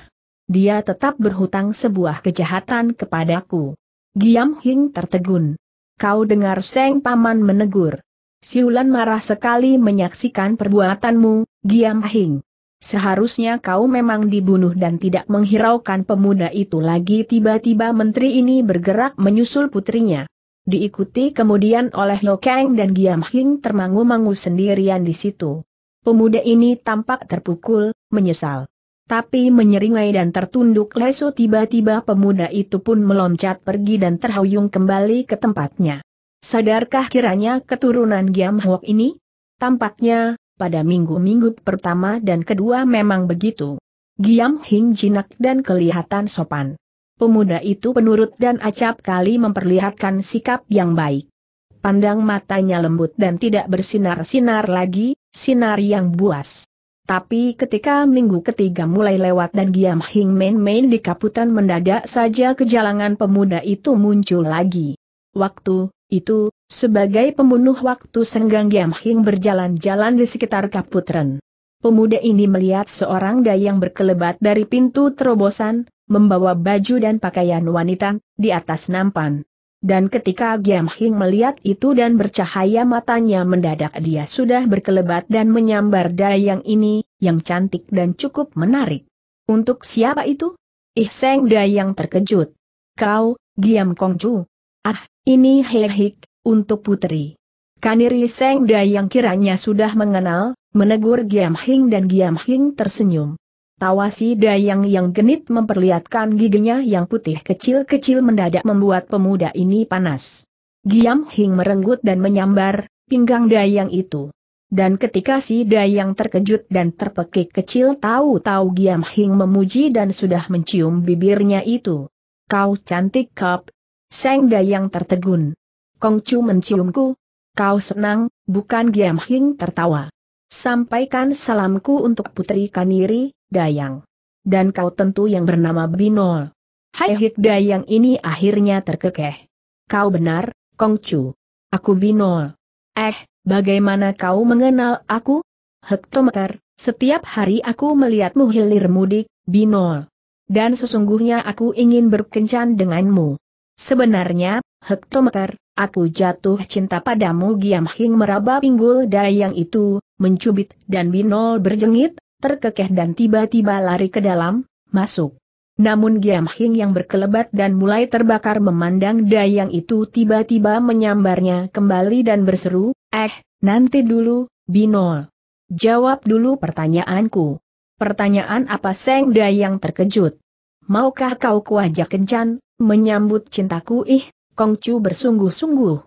Speaker 1: Dia tetap berhutang sebuah kejahatan kepadaku. Giam Hing tertegun. Kau dengar Seng Paman menegur. Siulan marah sekali menyaksikan perbuatanmu, Giam Hing. Seharusnya kau memang dibunuh dan tidak menghiraukan pemuda itu lagi tiba-tiba menteri ini bergerak menyusul putrinya. Diikuti kemudian oleh Lo Lokeng dan Giam Hing termangu-mangu sendirian di situ. Pemuda ini tampak terpukul, menyesal. Tapi menyeringai dan tertunduk lesu tiba-tiba pemuda itu pun meloncat pergi dan terhuyung kembali ke tempatnya. Sadarkah kiranya keturunan Giam Hwok ini? Tampaknya, pada minggu-minggu pertama dan kedua memang begitu. Giam Hing jinak dan kelihatan sopan. Pemuda itu penurut dan acap kali memperlihatkan sikap yang baik. Pandang matanya lembut dan tidak bersinar-sinar lagi, sinar yang buas. Tapi ketika minggu ketiga mulai lewat dan Giam Hing main-main di kaputan mendadak saja kejalangan pemuda itu muncul lagi. Waktu itu, sebagai pembunuh waktu senggang Giam Hing berjalan-jalan di sekitar kaputren. Pemuda ini melihat seorang dayang berkelebat dari pintu terobosan, membawa baju dan pakaian wanita, di atas nampan. Dan ketika Giam Hing melihat itu dan bercahaya matanya mendadak dia sudah berkelebat dan menyambar dayang ini, yang cantik dan cukup menarik. Untuk siapa itu? Ih Seng Dayang terkejut. Kau, Giam Kongju. Ah, ini Hehik, untuk putri. Kaniri Seng Dayang kiranya sudah mengenal, menegur Giam Hing dan Giam Hing tersenyum. Tawa si Dayang yang genit memperlihatkan giginya yang putih kecil-kecil mendadak membuat pemuda ini panas. Giam Hing merenggut dan menyambar pinggang Dayang itu. Dan ketika si Dayang terkejut dan terpekik kecil tahu-tahu Giam Hing memuji dan sudah mencium bibirnya itu. Kau cantik kap. Seng Dayang tertegun. Kongcu menciumku. Kau senang, bukan Giam Hing tertawa. Sampaikan salamku untuk putri Kaniri, Dayang. Dan kau tentu yang bernama Binol. Hai Hik Dayang ini akhirnya terkekeh. Kau benar, Kongcu. Aku Binol. Eh, bagaimana kau mengenal aku? Hektometer, setiap hari aku melihatmu hilir mudik, Binol. Dan sesungguhnya aku ingin berkencan denganmu. Sebenarnya, Hektometer, aku jatuh cinta padamu Giam Hing meraba pinggul dayang itu, mencubit dan Binol berjengit, terkekeh dan tiba-tiba lari ke dalam, masuk. Namun Giam Hing yang berkelebat dan mulai terbakar memandang dayang itu tiba-tiba menyambarnya kembali dan berseru, eh, nanti dulu, Binol. Jawab dulu pertanyaanku. Pertanyaan apa Seng Dayang terkejut? Maukah kau kuajak kencan, menyambut cintaku ih, Kongcu bersungguh-sungguh.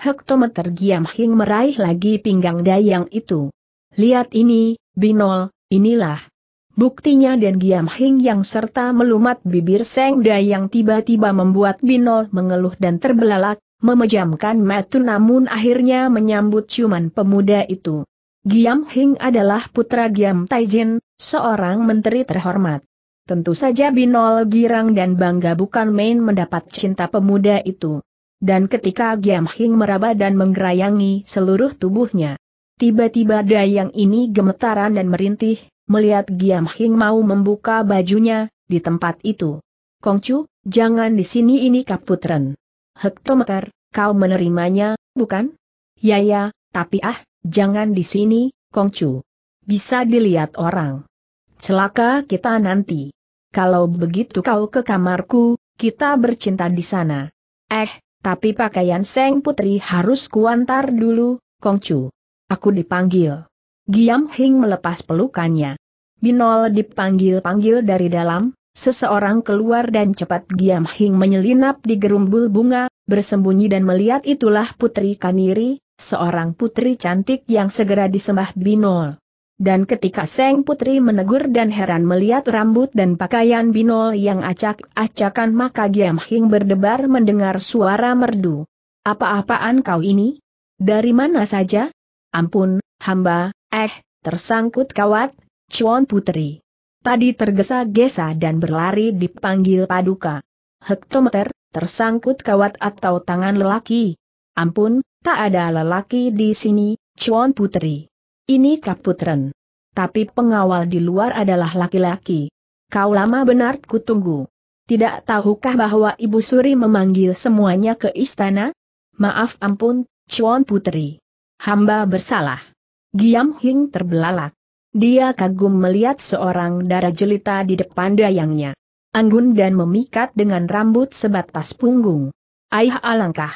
Speaker 1: Hektometer Giam Hing meraih lagi pinggang Dayang itu. Lihat ini, Binol, Inilah buktinya dan Giam Hing yang serta melumat bibir Seng Dai yang tiba-tiba membuat Binol mengeluh dan terbelalak, memejamkan mata namun akhirnya menyambut ciuman pemuda itu. Giam Hing adalah putra Giam Taijin, seorang menteri terhormat. Tentu saja Binol girang dan bangga bukan main mendapat cinta pemuda itu. Dan ketika Giam Hing meraba dan menggerayangi seluruh tubuhnya, Tiba-tiba Dayang ini gemetaran dan merintih, melihat Giam Hing mau membuka bajunya, di tempat itu. Kongcu, jangan di sini ini kaputren. Hektometer, kau menerimanya, bukan? Ya ya, tapi ah, jangan di sini, Kongcu. Bisa dilihat orang. Celaka kita nanti. Kalau begitu kau ke kamarku, kita bercinta di sana. Eh, tapi pakaian Seng Putri harus kuantar dulu, Kongcu. Aku dipanggil. Giam Hing melepas pelukannya. Binol dipanggil-panggil dari dalam, seseorang keluar dan cepat Giam Hing menyelinap di gerumbul bunga, bersembunyi dan melihat itulah Putri Kaniri, seorang putri cantik yang segera disembah Binol. Dan ketika Seng Putri menegur dan heran melihat rambut dan pakaian Binol yang acak-acakan maka Giam Hing berdebar mendengar suara merdu. Apa-apaan kau ini? Dari mana saja? ampun, hamba, eh, tersangkut kawat, Cuan Putri. Tadi tergesa-gesa dan berlari dipanggil paduka. Hektometer, tersangkut kawat atau tangan lelaki. Ampun, tak ada lelaki di sini, Cuan Putri. Ini kaputren. Tapi pengawal di luar adalah laki-laki. Kau lama benar kutunggu. Tidak tahukah bahwa Ibu Suri memanggil semuanya ke istana? Maaf ampun, Cuan Putri hamba bersalah. Giam Hing terbelalak. Dia kagum melihat seorang darah jelita di depan dayangnya. Anggun dan memikat dengan rambut sebatas punggung. Ayah alangkah.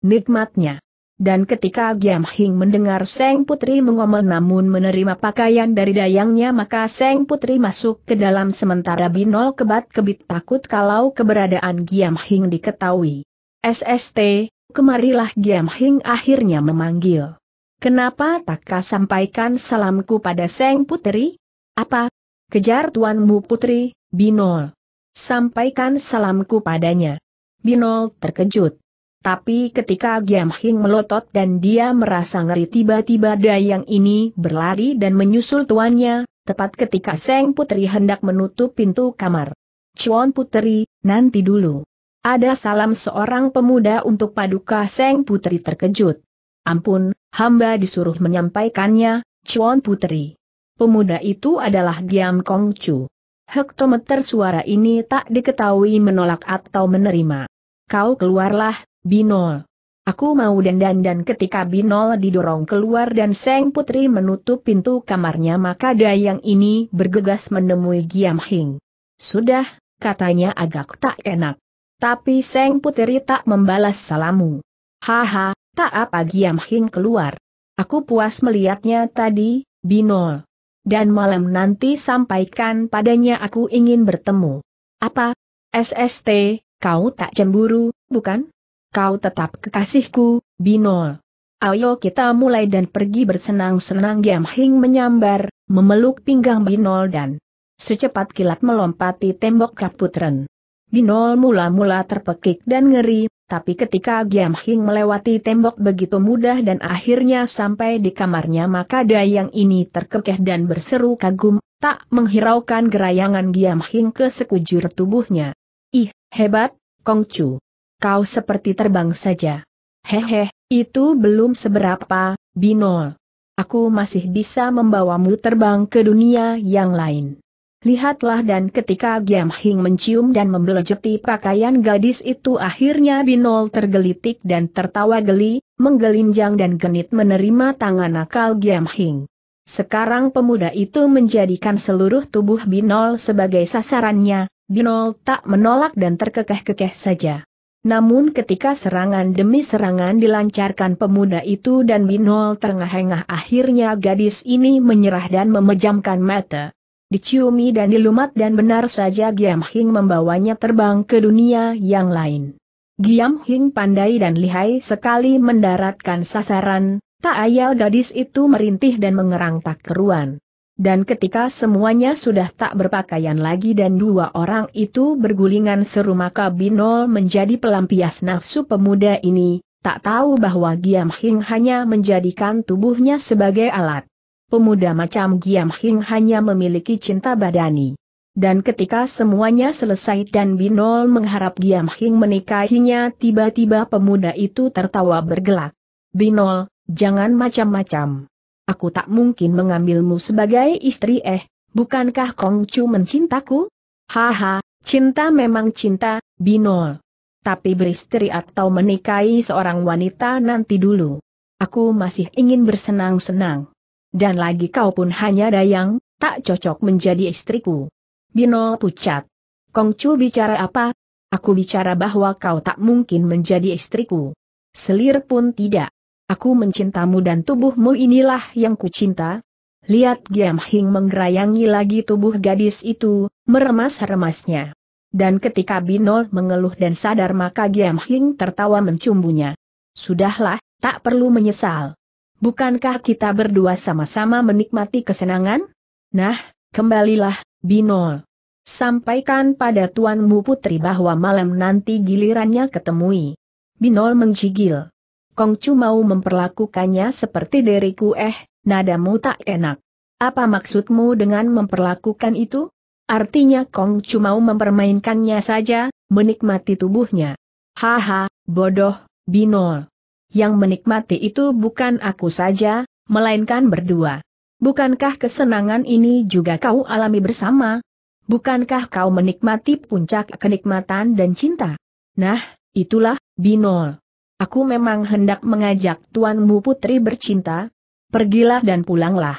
Speaker 1: Nikmatnya. Dan ketika Giam Hing mendengar Seng Putri mengomel namun menerima pakaian dari dayangnya maka Seng Putri masuk ke dalam sementara Binol kebat kebit takut kalau keberadaan Giam Hing diketahui. SST, kemarilah Giam Hing akhirnya memanggil. Kenapa tak kau sampaikan salamku pada Seng Putri? Apa? Kejar tuanmu Putri, Binol. Sampaikan salamku padanya. Binol terkejut. Tapi ketika Giam Hing melotot dan dia merasa ngeri tiba-tiba dayang ini berlari dan menyusul tuannya, tepat ketika Seng Putri hendak menutup pintu kamar. Cuan Putri, nanti dulu. Ada salam seorang pemuda untuk paduka Seng Putri terkejut. Ampun, hamba disuruh menyampaikannya, Chuan Putri. Pemuda itu adalah Giam Kong Chu. Hektometer suara ini tak diketahui menolak atau menerima. Kau keluarlah, Binol. Aku mau dandan dan ketika Binol didorong keluar dan Seng Putri menutup pintu kamarnya maka Dayang ini bergegas menemui Giam Hing. Sudah, katanya agak tak enak. Tapi Seng Putri tak membalas salamu. Haha, Tak apa Giam Hing keluar. Aku puas melihatnya tadi, Binol. Dan malam nanti sampaikan padanya aku ingin bertemu. Apa? SST, kau tak cemburu, bukan? Kau tetap kekasihku, Binol. Ayo kita mulai dan pergi bersenang-senang Giam Hing menyambar, memeluk pinggang Binol dan secepat kilat melompati tembok kaputren. Binol mula-mula terpekik dan ngeri, tapi ketika Giam Hing melewati tembok begitu mudah dan akhirnya sampai di kamarnya maka Dayang ini terkekeh dan berseru kagum, tak menghiraukan gerayangan Giam Hing ke sekujur tubuhnya. Ih, hebat, Kongcu. Kau seperti terbang saja. Hehe, itu belum seberapa, Binol. Aku masih bisa membawamu terbang ke dunia yang lain. Lihatlah dan ketika Giam Hing mencium dan membelejeti pakaian gadis itu akhirnya Binol tergelitik dan tertawa geli, menggelinjang dan genit menerima tangan nakal Giam Hing. Sekarang pemuda itu menjadikan seluruh tubuh Binol sebagai sasarannya, Binol tak menolak dan terkekeh-kekeh saja. Namun ketika serangan demi serangan dilancarkan pemuda itu dan Binol terengah-engah akhirnya gadis ini menyerah dan memejamkan mata diciumi dan dilumat dan benar saja Giam Hing membawanya terbang ke dunia yang lain. Giam Hing pandai dan lihai sekali mendaratkan sasaran, tak ayal gadis itu merintih dan mengerang tak keruan. Dan ketika semuanya sudah tak berpakaian lagi dan dua orang itu bergulingan seru maka Binol menjadi pelampias nafsu pemuda ini, tak tahu bahwa Giam Hing hanya menjadikan tubuhnya sebagai alat pemuda macam Giam Hing hanya memiliki cinta badani. Dan ketika semuanya selesai dan Binol mengharap Giam Hing menikahinya tiba-tiba pemuda itu tertawa bergelak. Binol, jangan macam-macam. Aku tak mungkin mengambilmu sebagai istri eh, bukankah Kong Chu mencintaku? Haha, cinta memang cinta, Binol. Tapi beristri atau menikahi seorang wanita nanti dulu. Aku masih ingin bersenang-senang. Dan lagi kau pun hanya dayang, tak cocok menjadi istriku. Binol pucat. Kongcu bicara apa? Aku bicara bahwa kau tak mungkin menjadi istriku. Selir pun tidak. Aku mencintamu dan tubuhmu inilah yang kucinta. Lihat Giam Hing menggerayangi lagi tubuh gadis itu, meremas-remasnya. Dan ketika Binol mengeluh dan sadar maka Giam Hing tertawa mencumbunya. Sudahlah, tak perlu menyesal. Bukankah kita berdua sama-sama menikmati kesenangan? Nah, kembalilah, Binol. Sampaikan pada tuanmu putri bahwa malam nanti gilirannya ketemui. Binol mencigil. Kongcu mau memperlakukannya seperti deriku eh, nadamu tak enak. Apa maksudmu dengan memperlakukan itu? Artinya Kongcu mau mempermainkannya saja, menikmati tubuhnya. Haha, bodoh, Binol yang menikmati itu bukan aku saja, melainkan berdua. Bukankah kesenangan ini juga kau alami bersama? Bukankah kau menikmati puncak kenikmatan dan cinta? Nah, itulah, Binol. Aku memang hendak mengajak tuanmu putri bercinta. Pergilah dan pulanglah.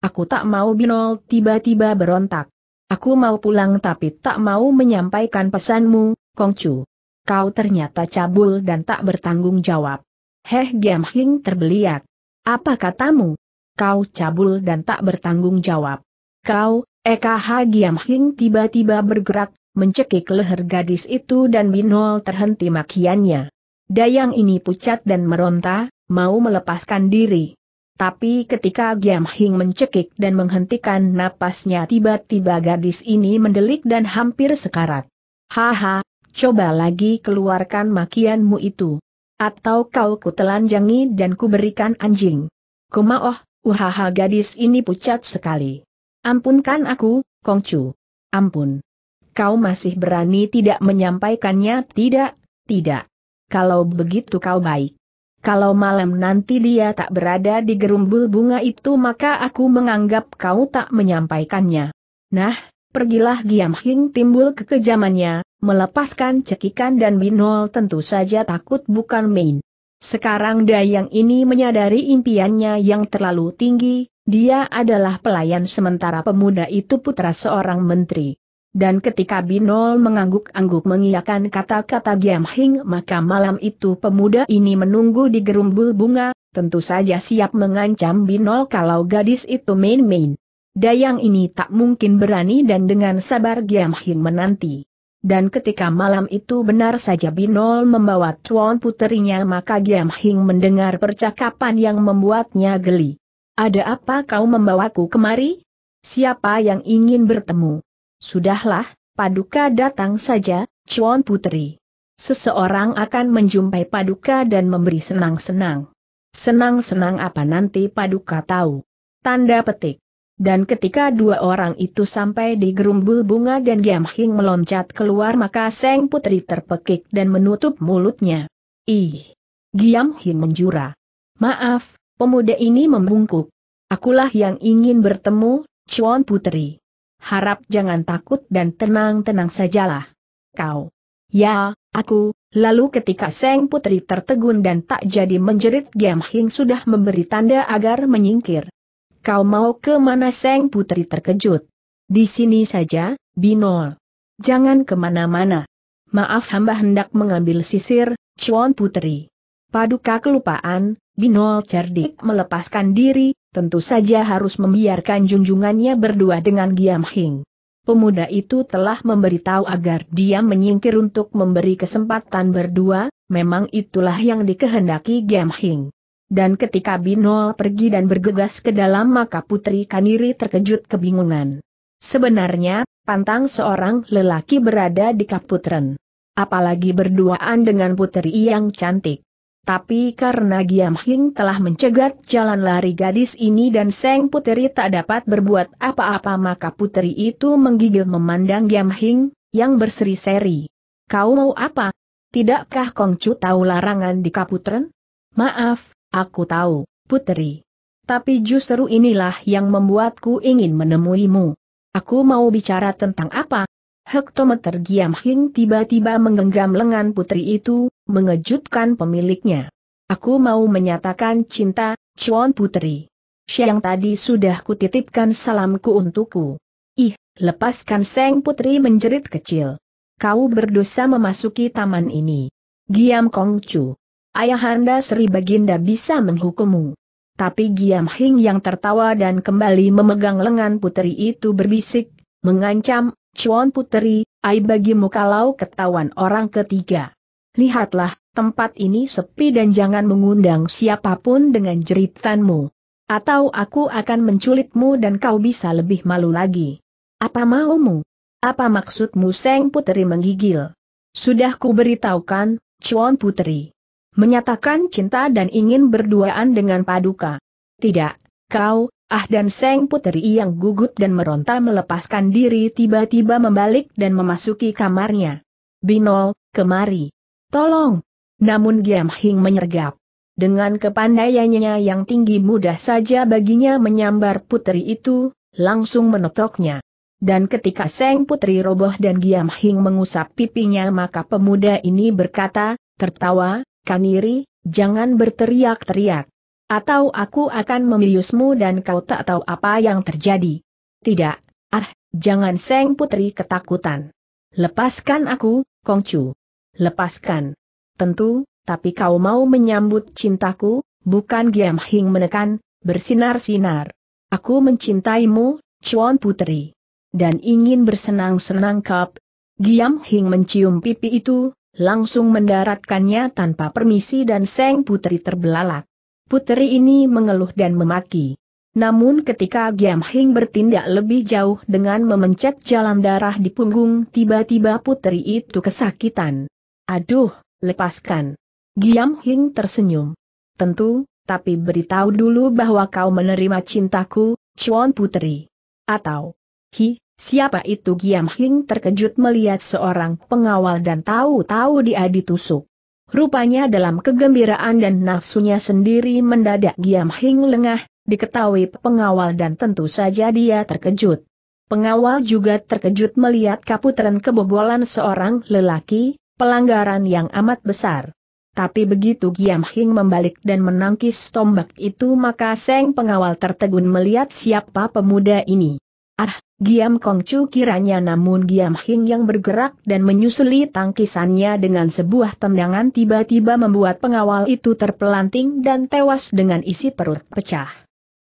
Speaker 1: Aku tak mau Binol tiba-tiba berontak. Aku mau pulang tapi tak mau menyampaikan pesanmu, Kongcu. Kau ternyata cabul dan tak bertanggung jawab. Heh Giam Hing terbeliak. Apa katamu? Kau cabul dan tak bertanggung jawab. Kau, Eka Ha Giam Hing tiba-tiba bergerak, mencekik leher gadis itu dan Binol terhenti makiannya. Dayang ini pucat dan meronta, mau melepaskan diri. Tapi ketika Giam Hing mencekik dan menghentikan napasnya tiba-tiba gadis ini mendelik dan hampir sekarat. Haha, coba lagi keluarkan makianmu itu. Atau kau kutelanjangi dan kuberikan anjing. Koma oh, uhaha gadis ini pucat sekali. Ampunkan aku, Kongcu. Ampun. Kau masih berani tidak menyampaikannya tidak, tidak. Kalau begitu kau baik. Kalau malam nanti dia tak berada di gerumbul bunga itu maka aku menganggap kau tak menyampaikannya. Nah, pergilah Giam Hing timbul kekejamannya, Melepaskan cekikan dan Binol tentu saja takut bukan main. Sekarang Dayang ini menyadari impiannya yang terlalu tinggi, dia adalah pelayan sementara pemuda itu putra seorang menteri. Dan ketika Binol mengangguk-angguk mengiyakan kata-kata Giam Hing maka malam itu pemuda ini menunggu di gerumbul bunga, tentu saja siap mengancam Binol kalau gadis itu main-main. Dayang ini tak mungkin berani dan dengan sabar Giam Hing menanti. Dan ketika malam itu benar saja Binol membawa tuan puterinya maka Giam Hing mendengar percakapan yang membuatnya geli. Ada apa kau membawaku kemari? Siapa yang ingin bertemu? Sudahlah, Paduka datang saja, Cuan Putri. Seseorang akan menjumpai Paduka dan memberi senang-senang. Senang-senang apa nanti Paduka tahu? Tanda petik. Dan ketika dua orang itu sampai di gerumbul bunga dan Giam Hing meloncat keluar maka Seng Putri terpekik dan menutup mulutnya. Ih! Giam Hing menjura. Maaf, pemuda ini membungkuk. Akulah yang ingin bertemu, Chuan Putri. Harap jangan takut dan tenang-tenang sajalah. Kau. Ya, aku, lalu ketika Seng Putri tertegun dan tak jadi menjerit Giam Hing sudah memberi tanda agar menyingkir. Kau mau ke mana Seng Putri terkejut? Di sini saja, Binol. Jangan kemana-mana. Maaf hamba hendak mengambil sisir, Chuan Putri. Paduka kelupaan, Binol cerdik melepaskan diri, tentu saja harus membiarkan junjungannya berdua dengan Giam Hing. Pemuda itu telah memberitahu agar dia menyingkir untuk memberi kesempatan berdua, memang itulah yang dikehendaki Giam Hing. Dan ketika Binol pergi dan bergegas ke dalam maka Putri Kaniri terkejut kebingungan. Sebenarnya, pantang seorang lelaki berada di Kaputren. Apalagi berduaan dengan putri yang cantik. Tapi karena Giam Hing telah mencegat jalan lari gadis ini dan Seng Putri tak dapat berbuat apa-apa maka putri itu menggigil memandang Giam Hing, yang berseri-seri. Kau mau apa? Tidakkah Kongcu tahu larangan di Kaputren? Maaf, Aku tahu, putri. Tapi justru inilah yang membuatku ingin menemuimu. Aku mau bicara tentang apa? Hektometer Giam Hing tiba-tiba menggenggam lengan putri itu, mengejutkan pemiliknya. Aku mau menyatakan cinta, Chuan Putri. Siang tadi sudah kutitipkan salamku untukku. Ih, lepaskan Seng Putri menjerit kecil. Kau berdosa memasuki taman ini. Giam Kongcu, Ayahanda Sri Baginda bisa menghukummu. Tapi Giam Hing yang tertawa dan kembali memegang lengan Putri itu berbisik, mengancam, Cuan puteri, ai bagimu kalau ketahuan orang ketiga. Lihatlah, tempat ini sepi dan jangan mengundang siapapun dengan jeritanmu. Atau aku akan menculikmu dan kau bisa lebih malu lagi. Apa maumu? Apa maksudmu Seng Putri menggigil? Sudah ku beritahukan, Chuan Putri menyatakan cinta dan ingin berduaan dengan Paduka. Tidak, kau, ah dan Seng Putri yang gugup dan meronta melepaskan diri tiba-tiba membalik dan memasuki kamarnya. Binol, kemari. Tolong. Namun Giam Hing menyergap. Dengan kepandaiannya yang tinggi mudah saja baginya menyambar putri itu, langsung menotoknya. Dan ketika Seng Putri roboh dan Giam Hing mengusap pipinya maka pemuda ini berkata, tertawa, Kaniri, jangan berteriak-teriak. Atau aku akan memiliusmu dan kau tak tahu apa yang terjadi. Tidak, ah, jangan Seng Putri ketakutan. Lepaskan aku, Kongcu. Lepaskan. Tentu, tapi kau mau menyambut cintaku, bukan Giam Hing menekan, bersinar-sinar. Aku mencintaimu, Chuan Putri. Dan ingin bersenang-senang kap. Giam Hing mencium pipi itu, langsung mendaratkannya tanpa permisi dan Seng Putri terbelalak. Putri ini mengeluh dan memaki. Namun ketika Giam Hing bertindak lebih jauh dengan memencet jalan darah di punggung, tiba-tiba putri itu kesakitan. Aduh, lepaskan. Giam Hing tersenyum. Tentu, tapi beritahu dulu bahwa kau menerima cintaku, Chuan Putri. Atau, hi, Siapa itu Giam Hing terkejut melihat seorang pengawal dan tahu-tahu dia ditusuk. Rupanya dalam kegembiraan dan nafsunya sendiri mendadak Giam Hing lengah, diketahui pengawal dan tentu saja dia terkejut. Pengawal juga terkejut melihat kaputren kebobolan seorang lelaki, pelanggaran yang amat besar. Tapi begitu Giam Hing membalik dan menangkis tombak itu maka Seng pengawal tertegun melihat siapa pemuda ini. Ah, Giam Kongcu kiranya namun Giam Hing yang bergerak dan menyusuli tangkisannya dengan sebuah tendangan tiba-tiba membuat pengawal itu terpelanting dan tewas dengan isi perut pecah.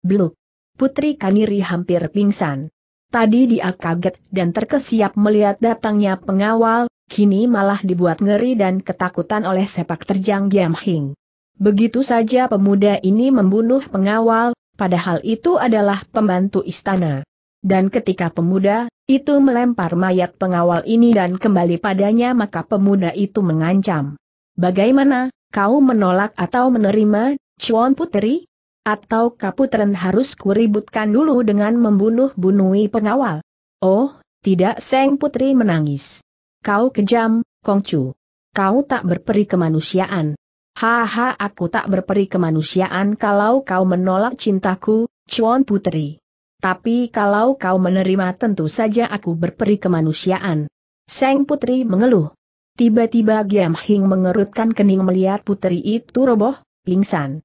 Speaker 1: Bluk. Putri Kaniri hampir pingsan. Tadi dia kaget dan terkesiap melihat datangnya pengawal, kini malah dibuat ngeri dan ketakutan oleh sepak terjang Giam Hing. Begitu saja pemuda ini membunuh pengawal, padahal itu adalah pembantu istana. Dan ketika pemuda itu melempar mayat pengawal ini dan kembali padanya maka pemuda itu mengancam. Bagaimana, kau menolak atau menerima, Chuan Putri? Atau Kaputren harus kuributkan dulu dengan membunuh bunuhi pengawal? Oh, tidak Seng Putri menangis. Kau kejam, Kongcu. Kau tak berperi kemanusiaan. Haha aku tak berperi kemanusiaan kalau kau menolak cintaku, Chuan Putri. Tapi kalau kau menerima tentu saja aku berperi kemanusiaan. Seng Putri mengeluh. Tiba-tiba Giam Hing mengerutkan kening melihat putri itu roboh, pingsan.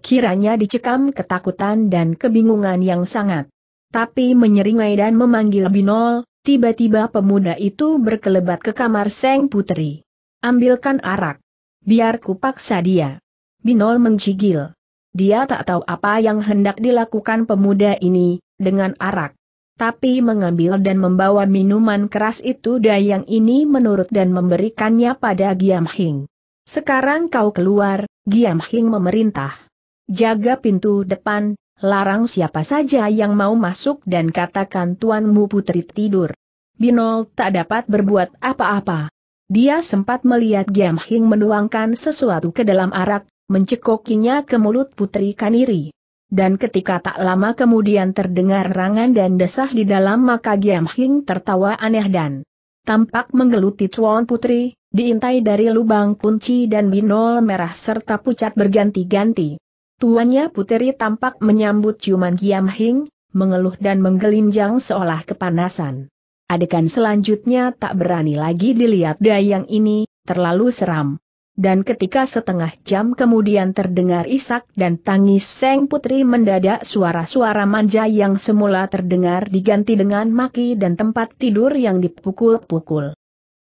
Speaker 1: Kiranya dicekam ketakutan dan kebingungan yang sangat. Tapi menyeringai dan memanggil Binol, tiba-tiba pemuda itu berkelebat ke kamar Seng Putri. Ambilkan arak. Biar kupaksa dia. Binol mencigil. Dia tak tahu apa yang hendak dilakukan pemuda ini, dengan arak. Tapi mengambil dan membawa minuman keras itu Dayang ini menurut dan memberikannya pada Giam Hing. Sekarang kau keluar, Giam Hing memerintah. Jaga pintu depan, larang siapa saja yang mau masuk dan katakan tuanmu putri tidur. Binol tak dapat berbuat apa-apa. Dia sempat melihat Giam Hing menuangkan sesuatu ke dalam arak, mencekokinya ke mulut putri Kaniri dan ketika tak lama kemudian terdengar rangan dan desah di dalam maka Giam Hing tertawa aneh dan tampak menggeluti Chuan Putri, diintai dari lubang kunci dan binol merah serta pucat berganti-ganti. Tuannya Putri tampak menyambut ciuman Giam Hing, mengeluh dan menggelinjang seolah kepanasan. Adegan selanjutnya tak berani lagi dilihat dayang ini, terlalu seram dan ketika setengah jam kemudian terdengar isak dan tangis Seng Putri mendadak suara-suara manja yang semula terdengar diganti dengan maki dan tempat tidur yang dipukul-pukul.